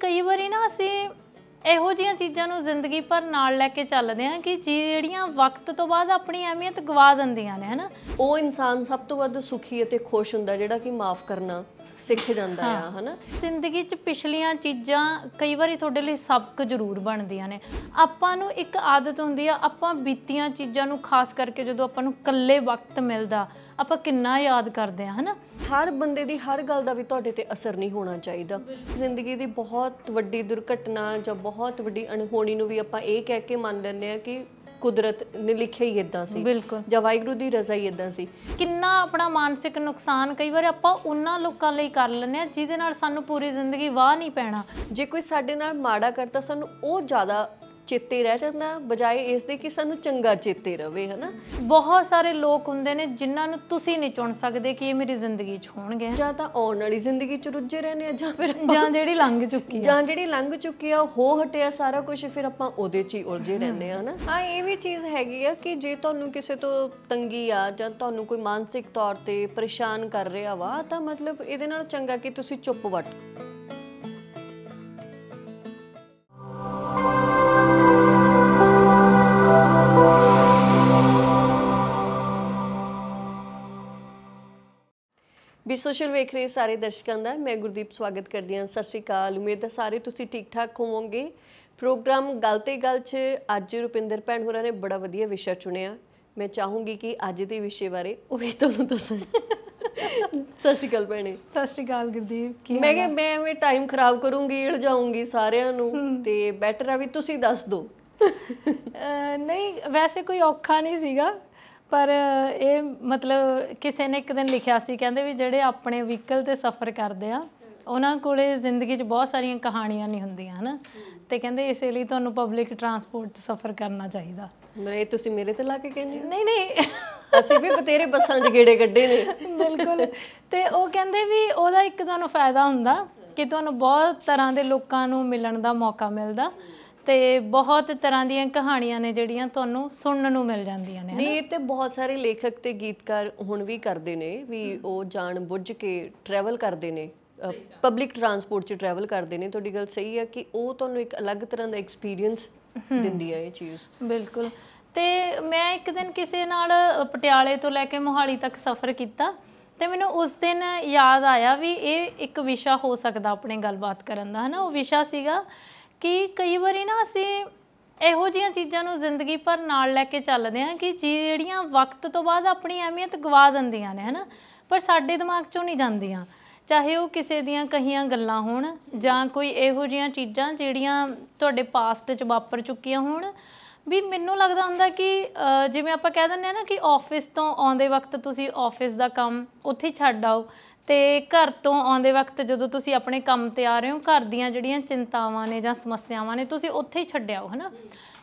ਕਈ ਵਾਰੀ ਨਾ ਅਸੀਂ ਇਹੋ ਜੀਆਂ ਚੀਜ਼ਾਂ ਨੂੰ ਜ਼ਿੰਦਗੀ ਭਰ ਨਾਲ ਲੈ ਕੇ ਚੱਲਦੇ ਆ ਕਿ ਜਿਹੜੀਆਂ ਵਕਤ ਤੋਂ ਬਾਅਦ ਆਪਣੀ ਅਹਿਮੀਅਤ ਗਵਾ ਦਿੰਦੀਆਂ ਨੇ ਹਨਾ ਉਹ ਇਨਸਾਨ ਸਭ ਤੋਂ ਵੱਧ ਸੁਖੀ ਅਤੇ ਖੁਸ਼ ਹੁੰਦਾ ਜਿਹੜਾ ਕਿ ਮਾਫ ਕਰਨਾ ਸਿੱਖ ਜਾਂਦਾ ਆ ਹਨਾ ਜ਼ਿੰਦਗੀ 'ਚ ਪਿਛਲੀਆਂ ਚੀਜ਼ਾਂ ਕਈ ਵਾਰੀ ਤੁਹਾਡੇ ਲਈ ਸਬਕ ਜ਼ਰੂਰ ਬਣਦੀਆਂ ਨੇ ਆਪਾਂ ਨੂੰ ਇੱਕ ਆਦਤ ਹੁੰਦੀ ਆ ਆਪਾਂ ਬੀਤੀਆਂ ਚੀਜ਼ਾਂ ਨੂੰ ਖਾਸ ਕਰਕੇ ਜਦੋਂ ਆਪਾਂ ਨੂੰ ਇਕੱਲੇ ਵਕਤ ਮਿਲਦਾ ਆਪਾਂ ਕਿੰਨਾ ਯਾਦ ਕਰਦੇ ਆ ਹਨਾ ਹਰ ਬੰਦੇ ਦੀ ਹਰ ਗੱਲ ਦਾ ਵੀ ਤੁਹਾਡੇ ਤੇ ਅਸਰ ਨਹੀਂ ਹੋਣਾ ਚਾਹੀਦਾ ਜ਼ਿੰਦਗੀ ਦੀ ਬਹੁਤ ਵੱਡੀ ਦੁਰਘਟਨਾ ਜਾਂ ਬਹੁਤ ਵੱਡੀ ਅਣਹੋਣੀ ਨੂੰ ਵੀ ਆਪਾਂ ਇਹ ਕਹਿ ਕੇ ਮੰਨ ਲੈਂਦੇ ਆ ਕਿ ਕੁਦਰਤ ਨੇ ਲਿਖਿਆ ਹੀ ਇਦਾਂ ਸੀ ਬਿਲਕੁਲ ਜਾਂ ਵਾਹਿਗੁਰੂ ਦੀ ਰਜ਼ਾ ਹੀ ਇਦਾਂ ਸੀ ਕਿੰਨਾ ਆਪਣਾ ਮਾਨਸਿਕ ਨੁਕਸਾਨ ਕਈ ਵਾਰ ਆਪਾਂ ਉਹਨਾਂ ਲੋਕਾਂ ਲਈ ਕਰ ਲੈਂਦੇ ਆ ਜਿਹਦੇ ਨਾਲ ਸਾਨੂੰ ਪੂਰੀ ਜ਼ਿੰਦਗੀ ਵਾਹ ਨਹੀਂ ਪੈਣਾ ਜੇ ਕੋਈ ਸਾਡੇ ਨਾਲ ਮਾੜਾ ਕਰਦਾ ਸਾਨੂੰ ਉਹ ਜ਼ਿਆਦਾ ਚੇਤੇ ਰਹਿ ਜਾਂਦਾ ਬਜਾਏ ਇਸ ਦੇ ਕਿ ਸਾਨੂੰ ਚੰਗਾ ਚੇਤੇ ਰਵੇ ਹਨਾ ਬਹੁਤ ਸਾਰੇ ਲੋਕ ਹੁੰਦੇ ਨੇ ਜਿਨ੍ਹਾਂ ਨੂੰ ਤੁਸੀਂ ਨਹੀਂ ਚੁਣ ਸਕਦੇ ਕਿ ਇਹ ਮੇਰੀ ਜ਼ਿੰਦਗੀ 'ਚ ਹੋਣਗੇ ਜਾਂ ਤਾਂ ਆਉਣ ਵਾਲੀ ਜ਼ਿੰਦਗੀ 'ਚ ਰੁੱਝੇ ਰਹਿੰਦੇ ਆ ਜਾਂ ਫਿਰ ਜਾਂ ਜਿਹੜੀ ਲੰਘ ਚੁੱਕੀ ਆ ਜਾਂ ਜਿਹੜੀ ਲੰਘ ਚੁੱਕੀ ਆ ਹੋ ਹਟਿਆ ਸਾਰਾ ਕੁਝ ਫਿਰ ਆਪਾਂ ਉਹਦੇ 'ਚ ਹੀ ਉਲਝੇ ਰਹਿੰਦੇ ਆ ਹਨਾ ਹਾਂ ਇਹ ਵੀ ਚੀਜ਼ ਹੈਗੀ ਆ ਕਿ ਜੇ ਤੁਹਾਨੂੰ ਕਿਸੇ ਤੋਂ ਤੰਗੀ ਆ ਜਾਂ ਤੁਹਾਨੂੰ ਕੋਈ ਮਾਨਸਿਕ ਤੌਰ ਤੇ ਪਰੇਸ਼ਾਨ ਕਰ ਰਿਹਾ ਵਾ ਤਾਂ ਮਤਲਬ ਇਹਦੇ ਨਾਲ ਚੰਗਾ ਕਿ ਤੁਸੀਂ ਚੁੱਪ ਵਟ ਵੀ ਸੋਸ਼ਲ ਵੇਖ ਰਹੇ ਸਾਰੇ ਦਰਸ਼ਕਾਂ ਦਾ ਮੈਂ ਗੁਰਦੀਪ ਸਵਾਗਤ ਕਰਦੀ ਹਾਂ ਸਤਿ ਸ਼੍ਰੀ ਅਕਾਲ ਉਮੀਦ ਹੈ ਸਾਰੇ ਤੁਸੀਂ ਠੀਕ ਠਾਕ ਹੋਵੋਗੇ ਪ੍ਰੋਗਰਾਮ ਗੱਲ ਤੇ ਗੱਲ 'ਚ ਅੱਜ ਰੁਪਿੰਦਰ ਭੈਣ ਹੋਰਾਂ ਨੇ ਬੜਾ ਵਧੀਆ ਵਿਸ਼ਾ ਚੁਣਿਆ ਮੈਂ ਚਾਹੂੰਗੀ ਕਿ ਅੱਜ ਦੇ ਵਿਸ਼ੇ ਬਾਰੇ ਉਹ ਵੀ ਤੁਹਾਨੂੰ ਦੱਸਾਂ ਸਤਿ ਸ਼੍ਰੀ ਅਕਾਲ ਭੈਣੇ ਸਤਿ ਸ਼੍ਰੀ ਅਕਾਲ ਗੁਰਦੀਪ ਕੀ ਮੈਂ ਕਿ ਮੈਂ ਐਵੇਂ ਟਾਈਮ ਖਰਾਬ ਕਰੂੰਗੀ ਜਾਊਂਗੀ ਸਾਰਿਆਂ ਨੂੰ ਤੇ ਬੈਟਰ ਆ ਵੀ ਤੁਸੀਂ ਦੱਸ ਦਿਓ ਨਹੀਂ ਵੈਸੇ ਕੋਈ ਔਖਾ ਨਹੀਂ ਸੀਗਾ ਪਰ ਇਹ ਮਤਲਬ ਕਿਸੇ ਨੇ ਇੱਕ ਦਿਨ ਲਿਖਿਆ ਸੀ ਕਹਿੰਦੇ ਵੀ ਜਿਹੜੇ ਆਪਣੇ ਵਹੀਕਲ ਤੇ ਸਫ਼ਰ ਕਰਦੇ ਆ ਉਹਨਾਂ ਕੋਲੇ ਜ਼ਿੰਦਗੀ 'ਚ ਬਹੁਤ ਸਾਰੀਆਂ ਕਹਾਣੀਆਂ ਨਹੀਂ ਹੁੰਦੀਆਂ ਹਨ ਤੇ ਕਹਿੰਦੇ ਇਸੇ ਲਈ ਤੁਹਾਨੂੰ ਪਬਲਿਕ ਟਰਾਂਸਪੋਰਟ 'ਚ ਸਫ਼ਰ ਕਰਨਾ ਚਾਹੀਦਾ ਮੈਂ ਤੁਸੀਂ ਮੇਰੇ ਤੇ ਲਾ ਕੇ ਕਹਿੰਦੇ ਨਹੀਂ ਨਹੀਂ ਅਸੀਂ ਵੀ ਬਤੇਰੇ ਬੱਸਾਂ 'ਚ ਗੇੜੇ ਕੱਢੇ ਨੇ ਬਿਲਕੁਲ ਤੇ ਉਹ ਕਹਿੰਦੇ ਵੀ ਉਹਦਾ ਇੱਕ ਤੁਹਾਨੂੰ ਫਾਇਦਾ ਹੁੰਦਾ ਕਿ ਤੁਹਾਨੂੰ ਬਹੁਤ ਤਰ੍ਹਾਂ ਦੇ ਲੋਕਾਂ ਨੂੰ ਮਿਲਣ ਦਾ ਮੌਕਾ ਮਿਲਦਾ ਤੇ ਬਹੁਤ ਤਰ੍ਹਾਂ ਦੀਆਂ ਕਹਾਣੀਆਂ ਨੇ ਜਿਹੜੀਆਂ ਤੁਹਾਨੂੰ ਸੁਣਨ ਨੂੰ ਮਿਲ ਜਾਂਦੀਆਂ ਨੇ ਨਹੀਂ ਤੇ ਬਹੁਤ ਸਾਰੇ ਲੇਖਕ ਤੇ ਗੀਤਕਾਰ ਹੁਣ ਵੀ ਕਰਦੇ ਨੇ ਵੀ ਉਹ ਜਾਣ ਬੁੱਝ ਕੇ ਟਰੈਵਲ ਕਰਦੇ ਨੇ ਪਬਲਿਕ ਟਰਾਂਸਪੋਰਟ 'ਚ ਟਰੈਵਲ ਕਰਦੇ ਨੇ ਤੁਹਾਡੀ ਗੱਲ ਸਹੀ ਹੈ ਕਿ ਉਹ ਤੁਹਾਨੂੰ ਇੱਕ ਅਲੱਗ ਤਰ੍ਹਾਂ ਦਾ ਐਕਸਪੀਰੀਅੰਸ ਦਿੰਦੀ ਹੈ ਇਹ ਚੀਜ਼ ਬਿਲਕੁਲ ਤੇ ਮੈਂ ਇੱਕ ਦਿਨ ਕਿਸੇ ਨਾਲ ਪਟਿਆਲੇ ਤੋਂ ਲੈ ਕੇ ਮੋਹਾਲੀ ਤੱਕ ਸਫ਼ਰ ਕੀਤਾ ਤੇ ਮੈਨੂੰ ਉਸ ਦਿਨ ਯਾਦ ਆਇਆ ਵੀ ਇਹ ਇੱਕ ਵਿਸ਼ਾ ਹੋ ਸਕਦਾ ਆਪਣੇ ਗੱਲਬਾਤ ਕਰਨ ਦਾ ਹਨਾ ਉਹ ਵਿਸ਼ਾ ਸੀਗਾ ਕਿ ਕਈ ਵਾਰੀ ਨਾ ਅਸੀਂ ਇਹੋ ਜੀਆਂ ਚੀਜ਼ਾਂ ਨੂੰ ਜ਼ਿੰਦਗੀ ਭਰ ਨਾਲ ਲੈ ਕੇ ਚੱਲਦੇ ਆ ਕਿ ਜਿਹੜੀਆਂ ਵਕਤ ਤੋਂ ਬਾਅਦ ਆਪਣੀ ਅਹਿਮੀਅਤ ਗਵਾ ਦਿੰਦੀਆਂ ਨੇ ਹਨਾ ਪਰ ਸਾਡੇ ਦਿਮਾਗ ਚੋਂ ਨਹੀਂ ਜਾਂਦੀਆਂ ਚਾਹੇ ਉਹ ਕਿਸੇ ਦੀਆਂ ਕਹੀਆਂ ਗੱਲਾਂ ਹੋਣ ਜਾਂ ਕੋਈ ਇਹੋ ਜੀਆਂ ਚੀਜ਼ਾਂ ਜਿਹੜੀਆਂ ਤੁਹਾਡੇ ਪਾਸਟ 'ਚ ਵਾਪਰ ਚੁੱਕੀਆਂ ਹੋਣ ਵੀ ਮੈਨੂੰ ਲੱਗਦਾ ਹੁੰਦਾ ਕਿ ਜਿਵੇਂ ਆਪਾਂ ਕਹਿ ਦਿੰਦੇ ਆ ਨਾ ਕਿ ਆਫਿਸ ਤੋਂ ਆਉਂਦੇ ਵਕਤ ਤੁਸੀਂ ਆਫਿਸ ਦਾ ਕੰਮ ਉੱਥੇ ਛੱਡ ਆਓ ਤੇ ਘਰ ਤੋਂ ਆਉਂਦੇ ਵਕਤ ਜਦੋਂ ਤੁਸੀਂ ਆਪਣੇ ਕੰਮ ਤੇ ਆ ਰਹੇ ਹੋ ਘਰ ਦੀਆਂ ਜਿਹੜੀਆਂ ਚਿੰਤਾਵਾਂ ਨੇ ਜਾਂ ਸਮੱਸਿਆਵਾਂ ਨੇ ਤੁਸੀਂ ਉੱਥੇ ਹੀ ਛੱਡਿਆ ਹੋ ਹਨਾ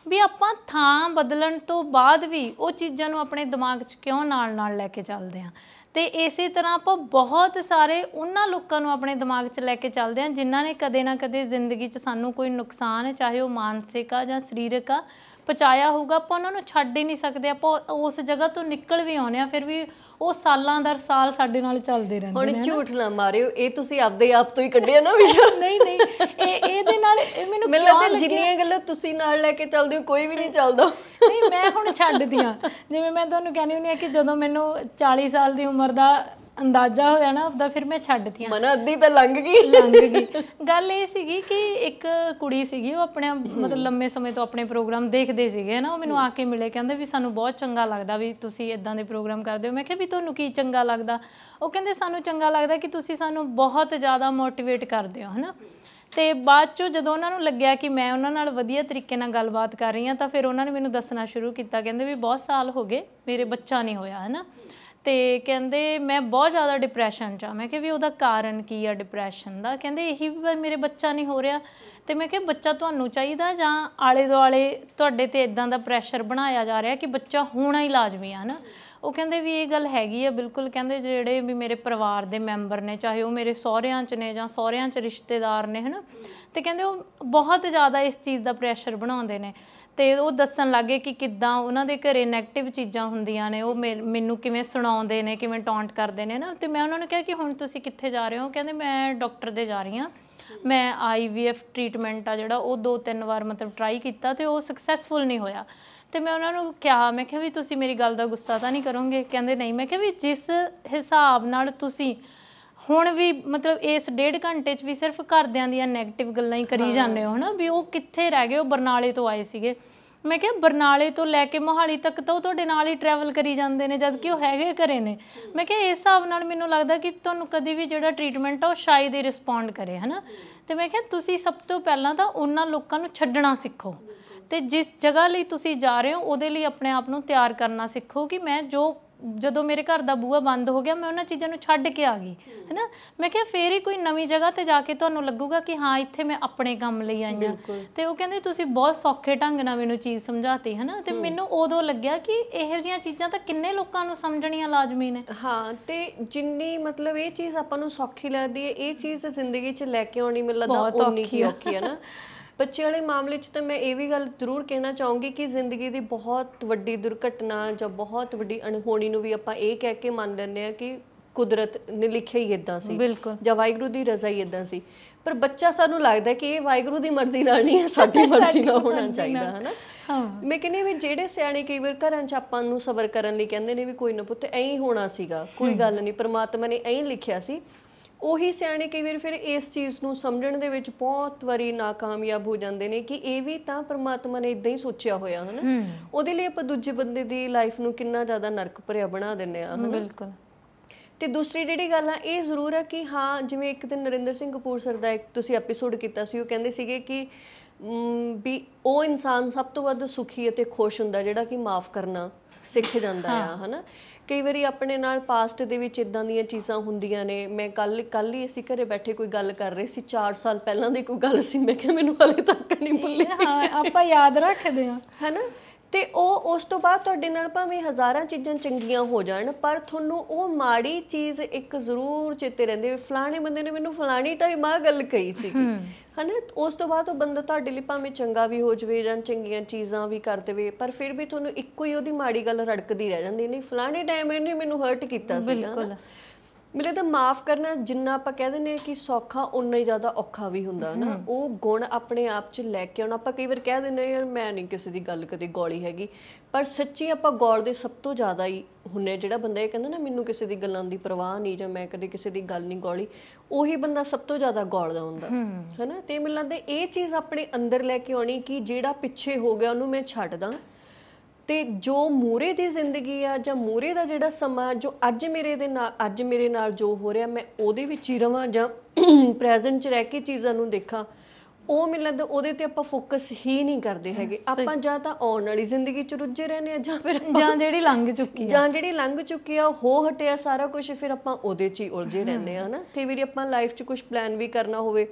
ਵੀ ਆਪਾਂ ਥਾਂ ਬਦਲਣ ਤੋਂ ਬਾਅਦ ਵੀ ਉਹ ਚੀਜ਼ਾਂ ਨੂੰ ਆਪਣੇ ਦਿਮਾਗ 'ਚ ਕਿਉਂ ਨਾਲ-ਨਾਲ ਲੈ ਕੇ ਚੱਲਦੇ ਆ ਤੇ ਇਸੇ ਤਰ੍ਹਾਂ ਆਪਾਂ ਬਹੁਤ ਸਾਰੇ ਉਹਨਾਂ ਲੋਕਾਂ ਨੂੰ ਆਪਣੇ ਦਿਮਾਗ 'ਚ ਲੈ ਕੇ ਚੱਲਦੇ ਆ ਜਿਨ੍ਹਾਂ ਨੇ ਕਦੇ ਨਾ ਕਦੇ ਜ਼ਿੰਦਗੀ 'ਚ ਸਾਨੂੰ ਕੋਈ ਨੁਕਸਾਨ ਚਾਹੇ ਉਹ ਮਾਨਸਿਕ ਆ ਜਾਂ ਸਰੀਰਕ ਆ ਪਹੁੰਚਾਇਆ ਹੋਊਗਾ ਆਪਾਂ ਉਹਨਾਂ ਨੂੰ ਛੱਡ ਹੀ ਨਹੀਂ ਸਕਦੇ ਆਪਾਂ ਉਸ ਜਗ੍ਹਾ ਤੋਂ ਨਿਕਲ ਵੀ ਆਉਨੇ ਆ ਫਿਰ ਵੀ ਉਹ ਸਾਲਾਂ ਦਰ ਸਾਲ ਸਾਡੇ ਨਾਲ ਚੱਲਦੇ ਰਹਿੰਦੇ ਨੇ ਹੁਣ ਝੂਠ ਨਾ ਮਾਰਿਓ ਇਹ ਤੁਸੀਂ ਆਪਦੇ ਆਪ ਤੋਂ ਹੀ ਕੱਢਿਆ ਨਾ ਵੀ ਨਹੀਂ ਨਹੀਂ ਇਹ ਇਹਦੇ ਨਾਲ ਇਹ ਮੈਨੂੰ ਮੈਨੂੰ ਲੱਗਦਾ ਜਿੰਨੀਆਂ ਗੱਲਾਂ ਤੁਸੀਂ ਨਾਲ ਲੈ ਕੇ ਚੱਲਦੇ ਹੋ ਕੋਈ ਵੀ ਨਹੀਂ ਚੱਲਦਾ ਨਹੀਂ ਮੈਂ ਹੁਣ ਛੱਡਦੀ ਆ ਜਿਵੇਂ ਮੈਂ ਤੁਹਾਨੂੰ ਕਹਿੰਦੀ ਹੁੰਨੀ ਆ ਕਿ ਜਦੋਂ ਮੈਨੂੰ 40 ਸਾਲ ਦੀ ਉਮਰ ਦਾ ਅੰਦਾਜ਼ਾ ਹੋਇਆ ਨਾ ਆਪਦਾ ਫਿਰ ਮੈਂ ਛੱਡਤੀਆਂ ਮਨ ਅੱਧੀ ਤਾਂ ਲੰਘ ਗਈ ਲੰਘ ਗਈ ਗੱਲ ਇਹ ਸੀਗੀ ਕਿ ਇੱਕ ਕੁੜੀ ਸੀਗੀ ਉਹ ਆਪਣੇ ਮਤਲਬ ਲੰਮੇ ਸਮੇਂ ਤੋਂ ਆਪਣੇ ਪ੍ਰੋਗਰਾਮ ਦੇਖਦੇ ਸੀਗੇ ਨਾ ਉਹ ਮੈਨੂੰ ਆ ਕੇ ਮਿਲੇ ਕਹਿੰਦੇ ਵੀ ਸਾਨੂੰ ਬਹੁਤ ਚੰਗਾ ਲੱਗਦਾ ਵੀ ਤੁਸੀਂ ਇਦਾਂ ਦੇ ਪ੍ਰੋਗਰਾਮ ਕਰਦੇ ਹੋ ਮੈਂ ਕਿਹਾ ਵੀ ਤੁਹਾਨੂੰ ਕੀ ਚੰਗਾ ਲੱਗਦਾ ਉਹ ਕਹਿੰਦੇ ਸਾਨੂੰ ਚੰਗਾ ਲੱਗਦਾ ਕਿ ਤੁਸੀਂ ਸਾਨੂੰ ਬਹੁਤ ਜ਼ਿਆਦਾ ਮੋਟੀਵੇਟ ਕਰਦੇ ਹੋ ਹਨਾ ਤੇ ਬਾਅਦ ਚੋਂ ਜਦੋਂ ਉਹਨਾਂ ਨੂੰ ਲੱਗਿਆ ਕਿ ਮੈਂ ਉਹਨਾਂ ਨਾਲ ਵਧੀਆ ਤਰੀਕੇ ਨਾਲ ਗੱਲਬਾਤ ਕਰ ਰਹੀ ਹਾਂ ਤਾਂ ਫਿਰ ਉਹਨਾਂ ਨੇ ਮੈਨੂੰ ਦੱਸਣਾ ਸ਼ੁਰੂ ਕੀਤਾ ਕਹਿੰਦੇ ਵੀ ਬਹੁਤ ਸਾਲ ਹੋ ਗਏ ਮੇਰੇ ਬੱਚਾ ਨਹੀਂ ਹੋਇਆ ਹਨਾ ਤੇ ਕਹਿੰਦੇ ਮੈਂ ਬਹੁਤ ਜ਼ਿਆਦਾ ਡਿਪਰੈਸ਼ਨ 'ਚ ਆ ਮੈਂ ਕਿਹਾ ਵੀ ਉਹਦਾ ਕਾਰਨ ਕੀ ਆ ਡਿਪਰੈਸ਼ਨ ਦਾ ਕਹਿੰਦੇ ਇਹੀ ਵੀ ਮੇਰੇ ਬੱਚਾ ਨਹੀਂ ਹੋ ਰਿਹਾ ਤੇ ਮੈਂ ਕਿਹਾ ਬੱਚਾ ਤੁਹਾਨੂੰ ਚਾਹੀਦਾ ਜਾਂ ਆਲੇ ਦੁਆਲੇ ਤੁਹਾਡੇ ਤੇ ਇਦਾਂ ਦਾ ਪ੍ਰੈਸ਼ਰ ਬਣਾਇਆ ਜਾ ਰਿਹਾ ਕਿ ਬੱਚਾ ਹੋਣਾ ਹੀ ਲਾਜ਼ਮੀ ਆ ਨਾ ਉਹ ਕਹਿੰਦੇ ਵੀ ਇਹ ਗੱਲ ਹੈਗੀ ਆ ਬਿਲਕੁਲ ਕਹਿੰਦੇ ਜਿਹੜੇ ਵੀ ਮੇਰੇ ਪਰਿਵਾਰ ਦੇ ਮੈਂਬਰ ਨੇ ਚਾਹੇ ਉਹ ਮੇਰੇ ਸਹੁਰਿਆਂ 'ਚ ਨੇ ਜਾਂ ਸਹੁਰਿਆਂ 'ਚ ਰਿਸ਼ਤੇਦਾਰ ਨੇ ਹਨਾ ਤੇ ਕਹਿੰਦੇ ਉਹ ਬਹੁਤ ਜ਼ਿਆਦਾ ਇਸ ਚੀਜ਼ ਦਾ ਪ੍ਰੈਸ਼ਰ ਬਣਾਉਂਦੇ ਨੇ ਤੇ ਉਹ ਦੱਸਣ ਲੱਗੇ ਕਿ ਕਿੱਦਾਂ ਉਹਨਾਂ ਦੇ ਘਰੇ 네ਗੇਟਿਵ ਚੀਜ਼ਾਂ ਹੁੰਦੀਆਂ ਨੇ ਉਹ ਮੈਨੂੰ ਕਿਵੇਂ ਸੁਣਾਉਂਦੇ ਨੇ ਕਿਵੇਂ ਟੌਂਟ ਕਰਦੇ ਨੇ ਨਾ ਤੇ ਮੈਂ ਉਹਨਾਂ ਨੂੰ ਕਿਹਾ ਕਿ ਹੁਣ ਤੁਸੀਂ ਕਿੱਥੇ ਜਾ ਰਹੇ ਹੋ ਕਹਿੰਦੇ ਮੈਂ ਡਾਕਟਰ ਦੇ ਜਾ ਰਹੀ ਹਾਂ ਮੈਂ ਆਈਵੀਐਫ ਟ੍ਰੀਟਮੈਂਟ ਆ ਜਿਹੜਾ ਉਹ ਦੋ ਤਿੰਨ ਵਾਰ ਮਤਲਬ ਟਰਾਈ ਕੀਤਾ ਤੇ ਉਹ ਸਕਸੈਸਫੁਲ ਨਹੀਂ ਹੋਇਆ ਤੇ ਮੈਂ ਉਹਨਾਂ ਨੂੰ ਕਿਹਾ ਮੈਂ ਕਿਹਾ ਵੀ ਤੁਸੀਂ ਮੇਰੀ ਗੱਲ ਦਾ ਗੁੱਸਾ ਤਾਂ ਨਹੀਂ ਕਰੋਗੇ ਕਹਿੰਦੇ ਨਹੀਂ ਮੈਂ ਕਿਹਾ ਵੀ ਜਿਸ ਹਿਸਾਬ ਨਾਲ ਤੁਸੀਂ ਹੁਣ ਵੀ ਮਤਲਬ ਇਸ ਡੇਢ ਘੰਟੇ 'ਚ ਵੀ ਸਿਰਫ ਘਰਦਿਆਂ ਦੀਆਂ 네ਗੇਟਿਵ ਗੱਲਾਂ ਹੀ ਕਰੀ ਜਾਂਦੇ ਹੋ ਹਨਾ ਵੀ ਉਹ ਕਿੱਥੇ ਰਹਿ ਗਏ ਉਹ ਬਰਨਾਲੇ ਤੋਂ ਆਏ ਸੀਗੇ ਮੈਂ ਕਿਹਾ ਬਰਨਾਲੇ ਤੋਂ ਲੈ ਕੇ ਮੋਹਾਲੀ ਤੱਕ ਤਾਂ ਉਹ ਤੁਹਾਡੇ ਨਾਲ ਹੀ ਟਰੈਵਲ ਕਰੀ ਜਾਂਦੇ ਨੇ ਜਦ ਕਿ ਉਹ ਹੈਗੇ ਘਰੇ ਨੇ ਮੈਂ ਕਿਹਾ ਇਸ ਹਿਸਾਬ ਨਾਲ ਮੈਨੂੰ ਲੱਗਦਾ ਕਿ ਤੁਹਾਨੂੰ ਕਦੀ ਵੀ ਜਿਹੜਾ ਟ੍ਰੀਟਮੈਂਟ ਆ ਉਹ ਸ਼ਾਇਦ ਹੀ ਰਿਸਪੌਂਡ ਕਰੇ ਹਨਾ ਤੇ ਮੈਂ ਕਿਹਾ ਤੁਸੀਂ ਸਭ ਤੋਂ ਪਹਿਲਾਂ ਤਾਂ ਉਹਨਾਂ ਲੋਕਾਂ ਨੂੰ ਛੱਡਣਾ ਸਿੱਖੋ ਤੇ ਜਿਸ ਜਗ੍ਹਾ ਲਈ ਤੁਸੀਂ ਜਾ ਰਹੇ ਹੋ ਉਹਦੇ ਲਈ ਆਪਣੇ ਆਪ ਨੂੰ ਤਿਆਰ ਕਰਨਾ ਸਿੱਖੋ ਕਿ ਮੈਂ ਜੋ ਜਦੋਂ ਮੇਰੇ ਘਰ ਦਾ ਬੂਹਾ ਬੰਦ ਹੋ ਗਿਆ ਮੈਂ ਉਹਨਾਂ ਚੀਜ਼ਾਂ ਨੂੰ ਛੱਡ ਕੇ ਆ ਗਈ ਹੈਨਾ ਮੈਂ ਕਿਹਾ ਫੇਰ ਹੀ ਕੋਈ ਨਵੀਂ ਜਗ੍ਹਾ ਤੇ ਜਾ ਕੇ ਤੁਹਾਨੂੰ ਲੱਗੂਗਾ ਕਿ ਹਾਂ ਇੱਥੇ ਮੈਂ ਆਪਣੇ ਕੰਮ ਲਈ ਆਈ ਹਾਂ ਤੇ ਉਹ ਕਹਿੰਦੇ ਤੁਸੀਂ ਬਹੁਤ ਸੌਖੇ ਢੰਗ ਨਾਲ ਮੈਨੂੰ ਚੀਜ਼ ਸਮਝਾਤੀ ਹੈਨਾ ਤੇ ਮੈਨੂੰ ਉਦੋਂ ਲੱਗਿਆ ਕਿ ਇਹੋ ਜੀਆਂ ਚੀਜ਼ਾਂ ਤਾਂ ਕਿੰਨੇ ਲੋਕਾਂ ਨੂੰ ਸਮਝਣੀਆਂ ਲਾਜ਼ਮੀ ਨੇ ਹਾਂ ਤੇ ਜਿੰਨੀ ਮਤਲਬ ਇਹ ਚੀਜ਼ ਆਪਾਂ ਨੂੰ ਸੌਖੀ ਲੱਗਦੀ ਹੈ ਇਹ ਚੀਜ਼ ਜ਼ਿੰਦਗੀ 'ਚ ਲੈ ਕੇ ਆਉਣੀ ਮਿਲਦਾ ਉਹ ਨਹੀਂ ਹੀ ਔਖੀ ਹੈ ਨਾ ਬੱਚੇ ਵਾਲੇ ਮਾਮਲੇ 'ਚ ਤਾਂ ਮੈਂ ਇਹ ਵੀ ਗੱਲ ਜ਼ਰੂਰ ਕਹਿਣਾ ਚਾਹੂੰਗੀ ਕਿ ਜ਼ਿੰਦਗੀ ਦੀ ਬਹੁਤ ਵੱਡੀ ਦੁਰਘਟਨਾ ਜਾਂ ਬਹੁਤ ਵੱਡੀ ਅਣਹੋਣੀ ਨੂੰ ਵੀ ਆਪਾਂ ਇਹ ਕਹਿ ਕੇ ਮੰਨ ਲੈਂਦੇ ਆ ਕਿ ਕੁਦਰਤ ਨੇ ਲਿਖਿਆ ਹੀ ਇਦਾਂ ਸੀ ਜਾਂ ਵਾਹਿਗੁਰੂ ਦੀ ਰਜ਼ਾ ਹੀ ਇਦਾਂ ਸੀ ਪਰ ਬੱਚਾ ਸਾਨੂੰ ਲੱਗਦਾ ਕਿ ਇਹ ਵਾਹਿਗੁਰੂ ਦੀ ਮਰਜ਼ੀ ਨਾਲ ਨਹੀਂ ਹੈ ਸਾਡੀ ਮਰਜ਼ੀ ਨਾਲ ਹੋਣਾ ਚਾਹੀਦਾ ਹੈ ਨਾ ਹਾਂ ਮੈਂ ਕਿਨੇ ਵੀ ਜਿਹੜੇ ਸਿਆਣੇ ਕਈ ਵਾਰ ਘਰਾਂ 'ਚ ਆਪਾਂ ਨੂੰ ਸਬਰ ਕਰਨ ਲਈ ਕਹਿੰਦੇ ਨੇ ਵੀ ਕੋਈ ਨਾ ਪੁੱਤ ਐਂ ਹੀ ਹੋਣਾ ਸੀਗਾ ਕੋਈ ਗੱਲ ਨਹੀਂ ਪ੍ਰਮਾਤਮਾ ਨੇ ਐਂ ਲਿਖਿਆ ਸੀ ਉਹੀ ਸਿਆਣੇ ਕਈ ਵਾਰ ਫਿਰ ਇਸ ਚੀਜ਼ ਨੂੰ ਸਮਝਣ ਦੇ ਵਿੱਚ ਬਹੁਤ ਵਾਰੀ ਨਾਕਾਮਯਾਬ ਹੋ ਜਾਂਦੇ ਨੇ ਕਿ ਇਹ ਵੀ ਤਾਂ ਪਰਮਾਤਮਾ ਨੇ ਇਦਾਂ ਹੀ ਸੋਚਿਆ ਹੋਇਆ ਹਨਾ ਉਹਦੇ ਲਈ ਆਪਾਂ ਦੂਜੇ ਬੰਦੇ ਦੀ ਲਾਈਫ ਨੂੰ ਕਿੰਨਾ ਜ਼ਿਆਦਾ ਨਰਕ ਭਰਿਆ ਬਣਾ ਦਿੰਨੇ ਆ ਹਨਾ ਬਿਲਕੁਲ ਤੇ ਦੂਸਰੀ ਜਿਹੜੀ ਗੱਲ ਆ ਇਹ ਜ਼ਰੂਰ ਆ ਕਿ ਹਾਂ ਜਿਵੇਂ ਇੱਕ ਦਿਨ ਨਰਿੰਦਰ ਸਿੰਘ ਕਪੂਰ ਸਰ ਦਾ ਇੱਕ ਤੁਸੀਂ ਐਪੀਸੋਡ ਕੀਤਾ ਸੀ ਉਹ ਕਹਿੰਦੇ ਸੀਗੇ ਕਿ ਵੀ ਉਹ ਇਨਸਾਨ ਸਭ ਤੋਂ ਵੱਧ ਸੁਖੀ ਅਤੇ ਖੁਸ਼ ਹੁੰਦਾ ਜਿਹੜਾ ਕਿ ਮਾਫ ਕਰਨਾ ਸਿੱਖ ਜਾਂਦਾ ਆ ਹਨਾ ਕਈ ਵਾਰੀ ਆਪਣੇ ਨਾਲ ਪਾਸਟ ਦੇ ਵਿੱਚ ਇਦਾਂ ਦੀਆਂ ਚੀਜ਼ਾਂ ਹੁੰਦੀਆਂ ਨੇ ਮੈਂ ਕੱਲ ਕੱਲ ਹੀ ਅਸੀਂ ਘਰੇ ਬੈਠੇ ਕੋਈ ਗੱਲ ਕਰ ਰਹੇ ਸੀ 4 ਸਾਲ ਪਹਿਲਾਂ ਦੀ ਕੋਈ ਗੱਲ ਸੀ ਮੈਂ ਕਿਹਾ ਮੈਨੂੰ ਹਲੇ ਤੱਕ ਨਹੀਂ ਭੁੱਲੀ ਹਾਂ ਆਪਾਂ ਯਾਦ ਰੱਖਦੇ ਹਾਂ ਹੈਨਾ ਤੇ ਉਹ ਉਸ ਤੋਂ ਬਾਅਦ ਤੁਹਾਡੇ ਨਾਲ ਭਾਵੇਂ ਹਜ਼ਾਰਾਂ ਚੀਜ਼ਾਂ ਚੰਗੀਆਂ ਹੋ ਜਾਣ ਪਰ ਤੁਹਾਨੂੰ ਉਹ ਮਾੜੀ ਚੀਜ਼ ਇੱਕ ਜ਼ਰੂਰ ਚੇਤੇ ਰਹਿੰਦੀ ਵੀ ਫਲਾਣੇ ਬੰਦੇ ਨੇ ਮੈਨੂੰ ਫਲਾਣੀ ਟਾਈਮ ਆ ਗੱਲ ਕਹੀ ਸੀ ਹਨਾ ਉਸ ਤੋਂ ਬਾਅਦ ਉਹ ਬੰਦਾ ਤੁਹਾਡੇ ਲਈ ਭਾਵੇਂ ਚੰਗਾ ਵੀ ਹੋ ਜਵੇ ਜਾਂ ਚੰਗੀਆਂ ਚੀਜ਼ਾਂ ਵੀ ਕਰ ਦੇਵੇ ਪਰ ਫਿਰ ਵੀ ਤੁਹਾਨੂੰ ਇੱਕੋ ਹੀ ਉਹਦੀ ਮਾੜੀ ਗੱਲ ਰੜਕਦੀ ਰਹਿ ਜਾਂਦੀ ਨਹੀਂ ਫਲਾਣੇ ਟਾਈਮ ਇਹਨੇ ਮੈਨੂੰ ਹਰਟ ਕੀਤਾ ਸੀ ਬਿਲਕੁਲ ਮਿਲੇ ਤਾਂ ਮਾਫ ਕਰਨਾ ਜਿੰਨਾ ਆਪਾਂ ਕਹਿ ਦਿੰਨੇ ਆ ਕਿ ਸੌਖਾ ਉਨਾ ਹੀ ਜ਼ਿਆਦਾ ਔਖਾ ਵੀ ਹੁੰਦਾ ਨਾ ਉਹ ਗੁਣ ਆਪਣੇ ਆਪ 'ਚ ਲੈ ਕੇ ਆਉਣਾ ਆਪਾਂ ਕਈ ਵਾਰ ਕਹਿ ਦਿੰਨੇ ਆ ਯਾਰ ਮੈਂ ਨਹੀਂ ਕਿਸੇ ਦੀ ਗੱਲ ਕਦੇ ਗੋਲੀ ਹੈਗੀ ਪਰ ਸੱਚੀ ਆਪਾਂ ਗੌਰ ਦੇ ਸਭ ਤੋਂ ਜ਼ਿਆਦਾ ਹੀ ਹੁੰਨੇ ਜਿਹੜਾ ਬੰਦਾ ਇਹ ਕਹਿੰਦਾ ਨਾ ਮੈਨੂੰ ਕਿਸੇ ਦੀ ਗੱਲਾਂ ਦੀ ਪਰਵਾਹ ਨਹੀਂ ਜਾਂ ਮੈਂ ਕਦੇ ਕਿਸੇ ਦੀ ਗੱਲ ਨਹੀਂ ਗੋਲੀ ਉਹੀ ਬੰਦਾ ਸਭ ਤੋਂ ਜ਼ਿਆਦਾ ਦਾ ਹੁੰਦਾ ਹੈ ਨਾ ਤੇ ਮਿਲਾਂ ਇਹ ਚੀਜ਼ ਆਪਣੇ ਅੰਦਰ ਲੈ ਕੇ ਆਉਣੀ ਕਿ ਜਿਹੜਾ ਪਿੱਛੇ ਹੋ ਗਿਆ ਉਹਨੂੰ ਮੈਂ ਛੱਡਦਾ ਤੇ ਜੋ ਮੂਰੇ ਦੀ ਜ਼ਿੰਦਗੀ ਆ ਜਾਂ ਮੂਰੇ ਦਾ ਜਿਹੜਾ ਸਮਾਂ ਜੋ ਅੱਜ ਮੇਰੇ ਦੇ ਨਾਲ ਅੱਜ ਮੇਰੇ ਨਾਲ ਜੋ ਹੋ ਰਿਹਾ ਮੈਂ ਉਹਦੇ ਵਿੱਚ ਹੀ ਰਵਾਂ ਜਾਂ ਪ੍ਰੈਜ਼ੈਂਟ 'ਚ ਰਹਿ ਕੇ ਚੀਜ਼ਾਂ ਨੂੰ ਦੇਖਾਂ ਉਹ ਮਿਲਦ ਉਹਦੇ ਤੇ ਆਪਾਂ ਫੋਕਸ ਹੀ ਨਹੀਂ ਕਰਦੇ ਹੈਗੇ ਆਪਾਂ ਜਾਂ ਤਾਂ ਆਉਣ ਵਾਲੀ ਜ਼ਿੰਦਗੀ 'ਚ ਰੁੱਝੇ ਰਹਿੰਦੇ ਆ ਜਾਂ ਫਿਰ ਜਾਂ ਜਿਹੜੀ ਲੰਘ ਚੁੱਕੀ ਆ ਜਾਂ ਜਿਹੜੀ ਲੰਘ ਚੁੱਕੀ ਆ ਹੋ ਹਟਿਆ ਸਾਰਾ ਕੁਝ ਫਿਰ ਆਪਾਂ ਉਹਦੇ 'ਚ ਹੀ ਉਲਝੇ ਰਹਿੰਦੇ ਆ ਹਨਾ ਕਈ ਵਾਰੀ ਆਪਾਂ ਲਾਈਫ 'ਚ ਕੁਝ ਪਲਾਨ ਵੀ ਕਰਨਾ ਹੋਵੇ